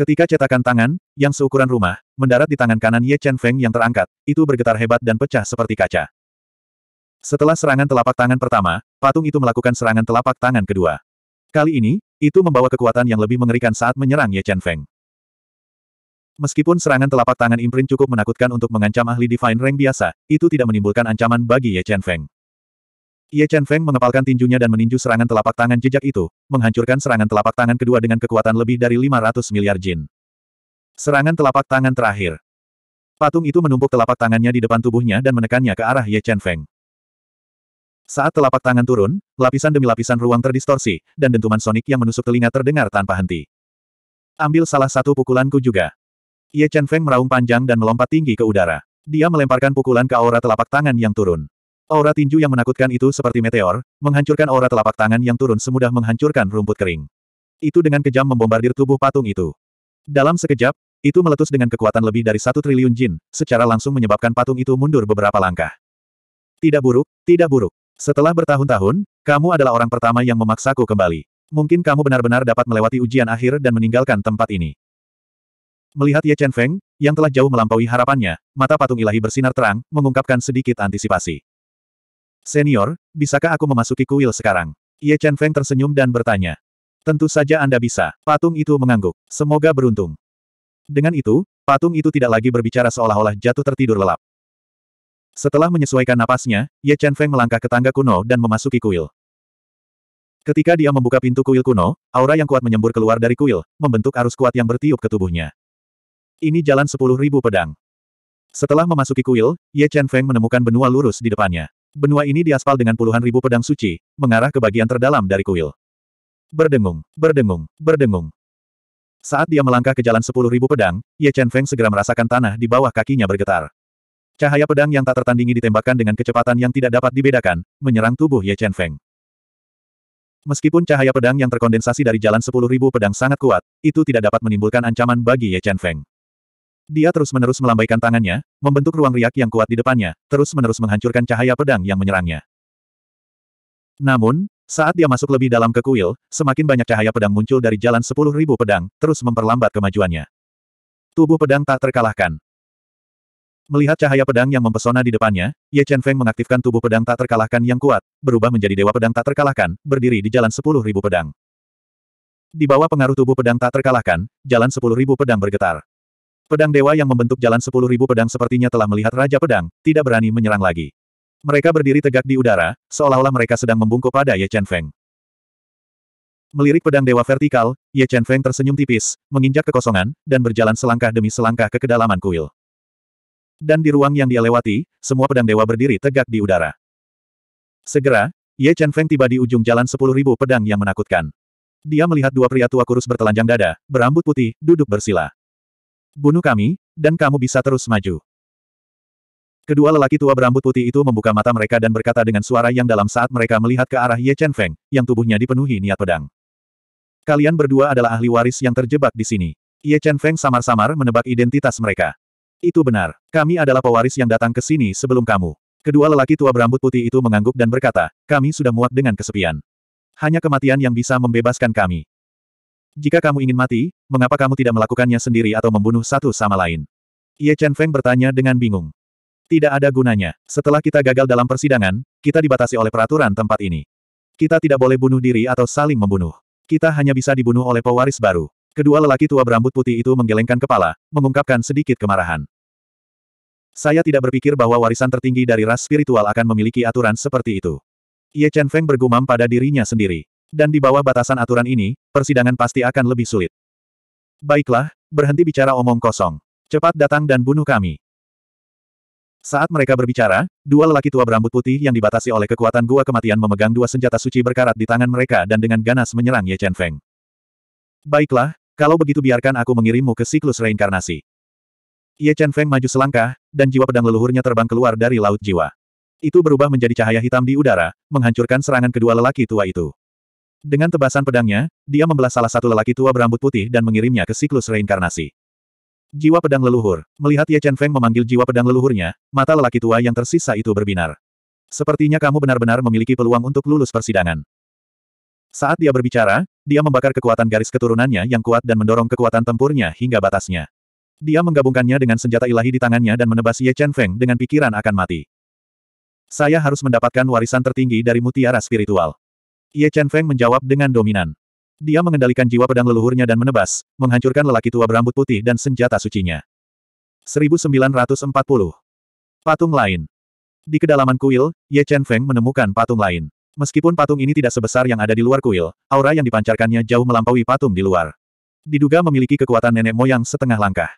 Ketika cetakan tangan, yang seukuran rumah, mendarat di tangan kanan Ye Chen Feng yang terangkat, itu bergetar hebat dan pecah seperti kaca. Setelah serangan telapak tangan pertama, patung itu melakukan serangan telapak tangan kedua. Kali ini, itu membawa kekuatan yang lebih mengerikan saat menyerang Ye Chen Feng. Meskipun serangan telapak tangan imprint cukup menakutkan untuk mengancam ahli Divine Rank biasa, itu tidak menimbulkan ancaman bagi Ye Chen Feng. Ye Chen Feng mengepalkan tinjunya dan meninju serangan telapak tangan jejak itu, menghancurkan serangan telapak tangan kedua dengan kekuatan lebih dari 500 miliar jin. Serangan telapak tangan terakhir. Patung itu menumpuk telapak tangannya di depan tubuhnya dan menekannya ke arah Ye Chen Feng. Saat telapak tangan turun, lapisan demi lapisan ruang terdistorsi, dan dentuman sonik yang menusuk telinga terdengar tanpa henti. Ambil salah satu pukulanku juga. Ye Chen Feng meraung panjang dan melompat tinggi ke udara. Dia melemparkan pukulan ke aura telapak tangan yang turun. Aura tinju yang menakutkan itu seperti meteor, menghancurkan aura telapak tangan yang turun semudah menghancurkan rumput kering. Itu dengan kejam membombardir tubuh patung itu. Dalam sekejap, itu meletus dengan kekuatan lebih dari satu triliun jin, secara langsung menyebabkan patung itu mundur beberapa langkah. Tidak buruk, tidak buruk. Setelah bertahun-tahun, kamu adalah orang pertama yang memaksaku kembali. Mungkin kamu benar-benar dapat melewati ujian akhir dan meninggalkan tempat ini. Melihat Ye Chen Feng, yang telah jauh melampaui harapannya, mata patung ilahi bersinar terang, mengungkapkan sedikit antisipasi. Senior, bisakah aku memasuki kuil sekarang? Ye Chen Feng tersenyum dan bertanya. Tentu saja Anda bisa. Patung itu mengangguk. Semoga beruntung. Dengan itu, patung itu tidak lagi berbicara seolah-olah jatuh tertidur lelap. Setelah menyesuaikan napasnya, Ye Chen Feng melangkah ke tangga kuno dan memasuki kuil. Ketika dia membuka pintu kuil kuno, aura yang kuat menyembur keluar dari kuil, membentuk arus kuat yang bertiup ke tubuhnya. Ini jalan sepuluh ribu pedang. Setelah memasuki kuil, Ye Chen Feng menemukan benua lurus di depannya. Benua ini diaspal dengan puluhan ribu pedang suci, mengarah ke bagian terdalam dari kuil. Berdengung, berdengung, berdengung. Saat dia melangkah ke jalan sepuluh ribu pedang, Ye Chen Feng segera merasakan tanah di bawah kakinya bergetar. Cahaya pedang yang tak tertandingi ditembakkan dengan kecepatan yang tidak dapat dibedakan, menyerang tubuh Ye Chen Feng. Meskipun cahaya pedang yang terkondensasi dari jalan sepuluh ribu pedang sangat kuat, itu tidak dapat menimbulkan ancaman bagi Ye Chen Feng. Dia terus-menerus melambaikan tangannya, membentuk ruang riak yang kuat di depannya, terus-menerus menghancurkan cahaya pedang yang menyerangnya. Namun, saat dia masuk lebih dalam ke kuil, semakin banyak cahaya pedang muncul dari jalan sepuluh ribu pedang, terus memperlambat kemajuannya. Tubuh pedang tak terkalahkan, Melihat cahaya pedang yang mempesona di depannya, Ye Chen Feng mengaktifkan tubuh pedang tak terkalahkan yang kuat, berubah menjadi dewa pedang tak terkalahkan, berdiri di jalan sepuluh ribu pedang. Di bawah pengaruh tubuh pedang tak terkalahkan, jalan sepuluh ribu pedang bergetar. Pedang dewa yang membentuk jalan sepuluh ribu pedang sepertinya telah melihat Raja Pedang, tidak berani menyerang lagi. Mereka berdiri tegak di udara, seolah-olah mereka sedang membungkuk pada Ye Chen Feng. Melirik pedang dewa vertikal, Ye Chen Feng tersenyum tipis, menginjak kekosongan, dan berjalan selangkah demi selangkah ke kedalaman kuil. Dan di ruang yang dia lewati, semua pedang dewa berdiri tegak di udara. Segera, Ye Chen Feng tiba di ujung jalan sepuluh ribu pedang yang menakutkan. Dia melihat dua pria tua kurus bertelanjang dada, berambut putih, duduk bersila. Bunuh kami, dan kamu bisa terus maju. Kedua lelaki tua berambut putih itu membuka mata mereka dan berkata dengan suara yang dalam saat mereka melihat ke arah Ye Chen Feng, yang tubuhnya dipenuhi niat pedang. Kalian berdua adalah ahli waris yang terjebak di sini. Ye Chen Feng samar-samar menebak identitas mereka. Itu benar. Kami adalah pewaris yang datang ke sini sebelum kamu. Kedua lelaki tua berambut putih itu mengangguk dan berkata, kami sudah muak dengan kesepian. Hanya kematian yang bisa membebaskan kami. Jika kamu ingin mati, mengapa kamu tidak melakukannya sendiri atau membunuh satu sama lain? Ye Chen Feng bertanya dengan bingung. Tidak ada gunanya. Setelah kita gagal dalam persidangan, kita dibatasi oleh peraturan tempat ini. Kita tidak boleh bunuh diri atau saling membunuh. Kita hanya bisa dibunuh oleh pewaris baru. Kedua lelaki tua berambut putih itu menggelengkan kepala, mengungkapkan sedikit kemarahan. Saya tidak berpikir bahwa warisan tertinggi dari ras spiritual akan memiliki aturan seperti itu. Ye Chen Feng bergumam pada dirinya sendiri. Dan di bawah batasan aturan ini, persidangan pasti akan lebih sulit. Baiklah, berhenti bicara omong kosong. Cepat datang dan bunuh kami. Saat mereka berbicara, dua lelaki tua berambut putih yang dibatasi oleh kekuatan gua kematian memegang dua senjata suci berkarat di tangan mereka dan dengan ganas menyerang Ye Chen Feng. Baiklah, kalau begitu biarkan aku mengirimmu ke siklus reinkarnasi. Ye Chen Feng maju selangkah, dan jiwa pedang leluhurnya terbang keluar dari laut jiwa. Itu berubah menjadi cahaya hitam di udara, menghancurkan serangan kedua lelaki tua itu. Dengan tebasan pedangnya, dia membelah salah satu lelaki tua berambut putih dan mengirimnya ke siklus reinkarnasi. Jiwa pedang leluhur. Melihat Ye Chen Feng memanggil jiwa pedang leluhurnya, mata lelaki tua yang tersisa itu berbinar. Sepertinya kamu benar-benar memiliki peluang untuk lulus persidangan. Saat dia berbicara, dia membakar kekuatan garis keturunannya yang kuat dan mendorong kekuatan tempurnya hingga batasnya. Dia menggabungkannya dengan senjata ilahi di tangannya dan menebas Ye Chen Feng dengan pikiran akan mati. Saya harus mendapatkan warisan tertinggi dari mutiara spiritual. Ye Chen Feng menjawab dengan dominan. Dia mengendalikan jiwa pedang leluhurnya dan menebas, menghancurkan lelaki tua berambut putih dan senjata sucinya. 1940. Patung lain. Di kedalaman kuil, Ye Chen Feng menemukan patung lain. Meskipun patung ini tidak sebesar yang ada di luar kuil, aura yang dipancarkannya jauh melampaui patung di luar. Diduga memiliki kekuatan nenek moyang setengah langkah.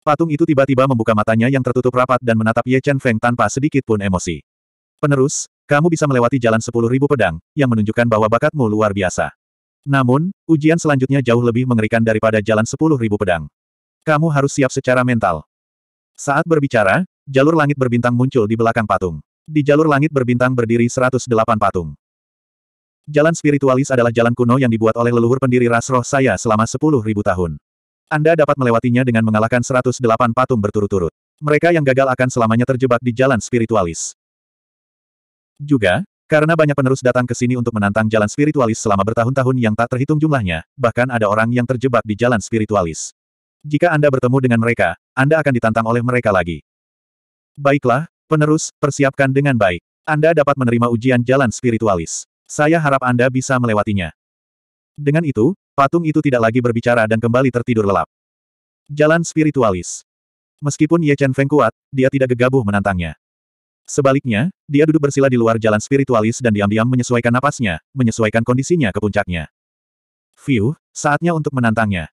Patung itu tiba-tiba membuka matanya yang tertutup rapat dan menatap Ye Chen Feng tanpa sedikit pun emosi. Penerus, kamu bisa melewati jalan sepuluh ribu pedang, yang menunjukkan bahwa bakatmu luar biasa. Namun, ujian selanjutnya jauh lebih mengerikan daripada jalan sepuluh ribu pedang. Kamu harus siap secara mental. Saat berbicara, jalur langit berbintang muncul di belakang patung. Di jalur langit berbintang berdiri 108 patung. Jalan spiritualis adalah jalan kuno yang dibuat oleh leluhur pendiri ras roh saya selama 10.000 tahun. Anda dapat melewatinya dengan mengalahkan 108 patung berturut-turut. Mereka yang gagal akan selamanya terjebak di jalan spiritualis. Juga, karena banyak penerus datang ke sini untuk menantang jalan spiritualis selama bertahun-tahun yang tak terhitung jumlahnya, bahkan ada orang yang terjebak di jalan spiritualis. Jika Anda bertemu dengan mereka, Anda akan ditantang oleh mereka lagi. Baiklah, Penerus, persiapkan dengan baik. Anda dapat menerima ujian jalan spiritualis. Saya harap Anda bisa melewatinya. Dengan itu, patung itu tidak lagi berbicara dan kembali tertidur lelap. Jalan spiritualis. Meskipun Ye Chen Feng kuat, dia tidak gegabah menantangnya. Sebaliknya, dia duduk bersila di luar jalan spiritualis dan diam-diam menyesuaikan napasnya, menyesuaikan kondisinya ke puncaknya. View, saatnya untuk menantangnya.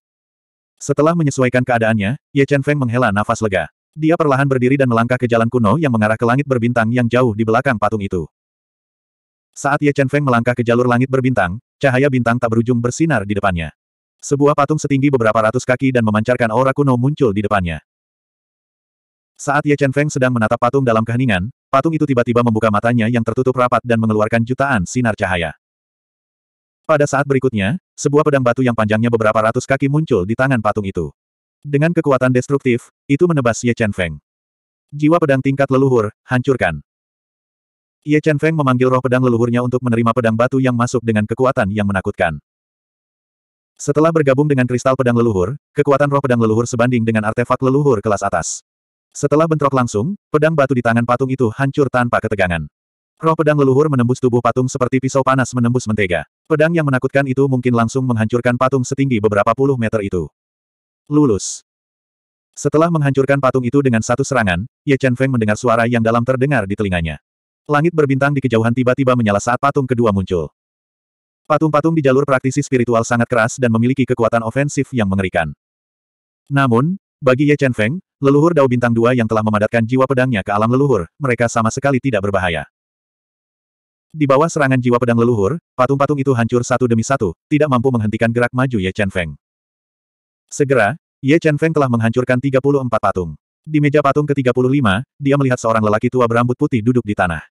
Setelah menyesuaikan keadaannya, Ye Chen Feng menghela nafas lega. Dia perlahan berdiri dan melangkah ke jalan kuno yang mengarah ke langit berbintang yang jauh di belakang patung itu. Saat Ye Chen Feng melangkah ke jalur langit berbintang, cahaya bintang tak berujung bersinar di depannya. Sebuah patung setinggi beberapa ratus kaki dan memancarkan aura kuno muncul di depannya. Saat Ye Chen Feng sedang menatap patung dalam keheningan, patung itu tiba-tiba membuka matanya yang tertutup rapat dan mengeluarkan jutaan sinar cahaya. Pada saat berikutnya, sebuah pedang batu yang panjangnya beberapa ratus kaki muncul di tangan patung itu. Dengan kekuatan destruktif, itu menebas Ye Chen Feng. Jiwa pedang tingkat leluhur, hancurkan. Ye Chen Feng memanggil roh pedang leluhurnya untuk menerima pedang batu yang masuk dengan kekuatan yang menakutkan. Setelah bergabung dengan kristal pedang leluhur, kekuatan roh pedang leluhur sebanding dengan artefak leluhur kelas atas. Setelah bentrok langsung, pedang batu di tangan patung itu hancur tanpa ketegangan. Roh pedang leluhur menembus tubuh patung seperti pisau panas menembus mentega. Pedang yang menakutkan itu mungkin langsung menghancurkan patung setinggi beberapa puluh meter itu. Lulus. Setelah menghancurkan patung itu dengan satu serangan, Ye Chen Feng mendengar suara yang dalam terdengar di telinganya. Langit berbintang di kejauhan tiba-tiba menyala saat patung kedua muncul. Patung-patung di jalur praktisi spiritual sangat keras dan memiliki kekuatan ofensif yang mengerikan. Namun, bagi Ye Chen Feng, leluhur Dao Bintang Dua yang telah memadatkan jiwa pedangnya ke alam leluhur, mereka sama sekali tidak berbahaya. Di bawah serangan jiwa pedang leluhur, patung-patung itu hancur satu demi satu, tidak mampu menghentikan gerak maju Ye Chen Feng. Segera, Ye Chen Feng telah menghancurkan 34 patung. Di meja patung ke-35, dia melihat seorang lelaki tua berambut putih duduk di tanah.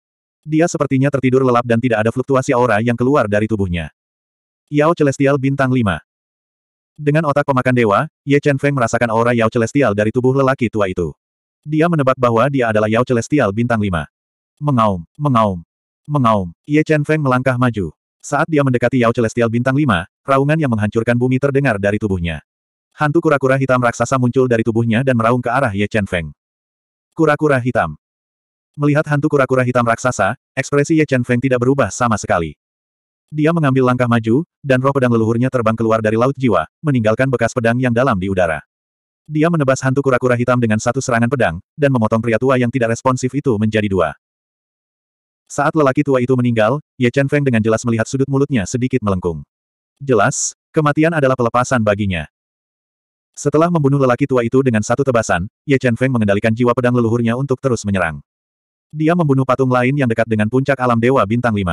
Dia sepertinya tertidur lelap dan tidak ada fluktuasi aura yang keluar dari tubuhnya. Yao Celestial Bintang 5 Dengan otak pemakan dewa, Ye Chen Feng merasakan aura Yao Celestial dari tubuh lelaki tua itu. Dia menebak bahwa dia adalah Yao Celestial Bintang 5. Mengaum, mengaum, mengaum. Ye Chen Feng melangkah maju. Saat dia mendekati Yao Celestial Bintang 5, raungan yang menghancurkan bumi terdengar dari tubuhnya. Hantu kura-kura hitam raksasa muncul dari tubuhnya dan meraung ke arah Ye Chen Feng. Kura-kura hitam. Melihat hantu kura-kura hitam raksasa, ekspresi Ye Chen Feng tidak berubah sama sekali. Dia mengambil langkah maju, dan roh pedang leluhurnya terbang keluar dari laut jiwa, meninggalkan bekas pedang yang dalam di udara. Dia menebas hantu kura-kura hitam dengan satu serangan pedang, dan memotong pria tua yang tidak responsif itu menjadi dua. Saat lelaki tua itu meninggal, Ye Chen Feng dengan jelas melihat sudut mulutnya sedikit melengkung. Jelas, kematian adalah pelepasan baginya. Setelah membunuh lelaki tua itu dengan satu tebasan, Ye Chen Feng mengendalikan jiwa pedang leluhurnya untuk terus menyerang. Dia membunuh patung lain yang dekat dengan puncak alam Dewa Bintang 5.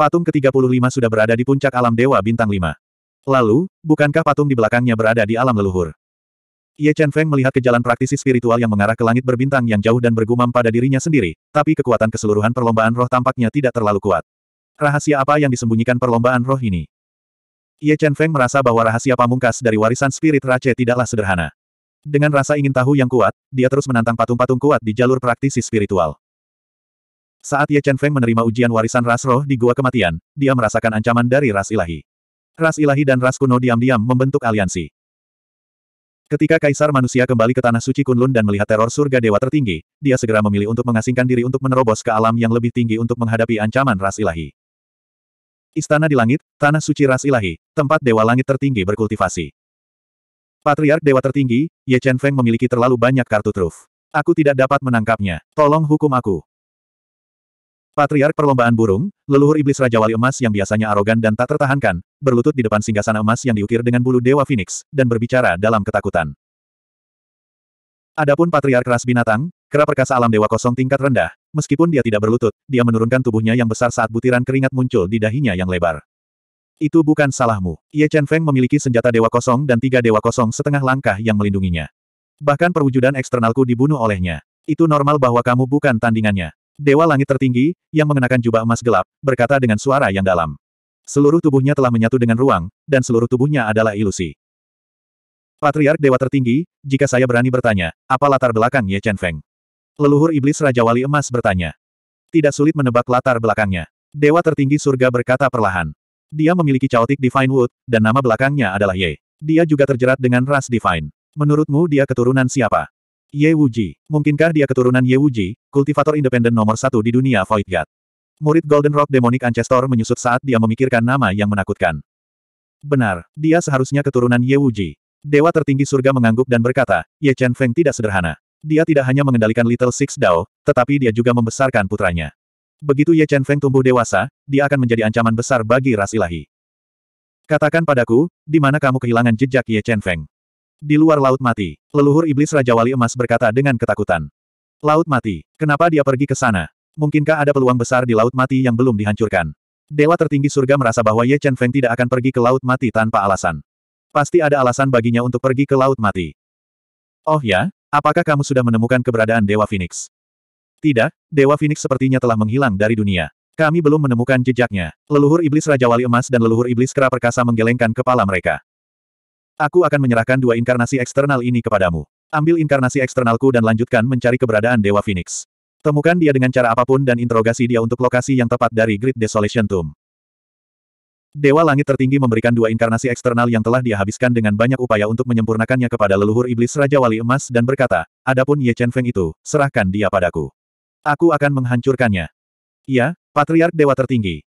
Patung ke-35 sudah berada di puncak alam Dewa Bintang 5. Lalu, bukankah patung di belakangnya berada di alam leluhur? Ye Chen Feng melihat ke jalan praktisi spiritual yang mengarah ke langit berbintang yang jauh dan bergumam pada dirinya sendiri, tapi kekuatan keseluruhan perlombaan roh tampaknya tidak terlalu kuat. Rahasia apa yang disembunyikan perlombaan roh ini? Ye Chen Feng merasa bahwa rahasia pamungkas dari warisan spirit Rache tidaklah sederhana. Dengan rasa ingin tahu yang kuat, dia terus menantang patung-patung kuat di jalur praktisi spiritual. Saat Ye Chen Feng menerima ujian warisan ras roh di Gua Kematian, dia merasakan ancaman dari ras ilahi. Ras ilahi dan ras kuno diam-diam membentuk aliansi. Ketika Kaisar Manusia kembali ke Tanah Suci Kunlun dan melihat teror surga dewa tertinggi, dia segera memilih untuk mengasingkan diri untuk menerobos ke alam yang lebih tinggi untuk menghadapi ancaman ras ilahi. Istana di langit, tanah suci ras ilahi, tempat dewa langit tertinggi berkultivasi. Patriark dewa tertinggi, Ye Chen Feng memiliki terlalu banyak kartu truf. Aku tidak dapat menangkapnya. Tolong hukum aku. Patriark perlombaan burung, leluhur iblis Raja Wali Emas yang biasanya arogan dan tak tertahankan, berlutut di depan singgasana emas yang diukir dengan bulu Dewa Phoenix, dan berbicara dalam ketakutan. Adapun Patriark Ras Binatang, kera perkasa alam Dewa Kosong tingkat rendah, Meskipun dia tidak berlutut, dia menurunkan tubuhnya yang besar saat butiran keringat muncul di dahinya yang lebar. Itu bukan salahmu. Ye Chen Feng memiliki senjata dewa kosong dan tiga dewa kosong setengah langkah yang melindunginya. Bahkan perwujudan eksternalku dibunuh olehnya. Itu normal bahwa kamu bukan tandingannya. Dewa langit tertinggi, yang mengenakan jubah emas gelap, berkata dengan suara yang dalam. Seluruh tubuhnya telah menyatu dengan ruang, dan seluruh tubuhnya adalah ilusi. Patriark Dewa Tertinggi, jika saya berani bertanya, apa latar belakang Ye Chen Feng? Leluhur Iblis Raja Wali Emas bertanya. Tidak sulit menebak latar belakangnya. Dewa tertinggi surga berkata perlahan. Dia memiliki caotik Divine Wood, dan nama belakangnya adalah Ye. Dia juga terjerat dengan ras Divine. Menurutmu dia keturunan siapa? Ye Wuji. Mungkinkah dia keturunan Ye Wuji, kultivator independen nomor satu di dunia Void God? Murid Golden Rock Demonic Ancestor menyusut saat dia memikirkan nama yang menakutkan. Benar, dia seharusnya keturunan Ye Wuji. Dewa tertinggi surga mengangguk dan berkata, Ye Chen Feng tidak sederhana. Dia tidak hanya mengendalikan Little Six Dao, tetapi dia juga membesarkan putranya. Begitu Ye Chen Feng tumbuh dewasa, dia akan menjadi ancaman besar bagi ras ilahi. Katakan padaku, di mana kamu kehilangan jejak Ye Chen Feng? Di luar Laut Mati, leluhur iblis Raja Wali Emas berkata dengan ketakutan. Laut Mati, kenapa dia pergi ke sana? Mungkinkah ada peluang besar di Laut Mati yang belum dihancurkan? Dewa tertinggi surga merasa bahwa Ye Chen Feng tidak akan pergi ke Laut Mati tanpa alasan. Pasti ada alasan baginya untuk pergi ke Laut Mati. Oh ya, Apakah kamu sudah menemukan keberadaan Dewa Phoenix? Tidak, Dewa Phoenix sepertinya telah menghilang dari dunia. Kami belum menemukan jejaknya. Leluhur Iblis Raja Wali Emas dan Leluhur Iblis Kera Perkasa menggelengkan kepala mereka. Aku akan menyerahkan dua inkarnasi eksternal ini kepadamu. Ambil inkarnasi eksternalku dan lanjutkan mencari keberadaan Dewa Phoenix. Temukan dia dengan cara apapun dan interogasi dia untuk lokasi yang tepat dari Great Desolation Tomb. Dewa Langit Tertinggi memberikan dua inkarnasi eksternal yang telah dia habiskan dengan banyak upaya untuk menyempurnakannya kepada leluhur iblis Raja Wali Emas dan berkata, Adapun Ye Chen Feng itu, serahkan dia padaku. Aku akan menghancurkannya. "Ya, Patriark Dewa Tertinggi.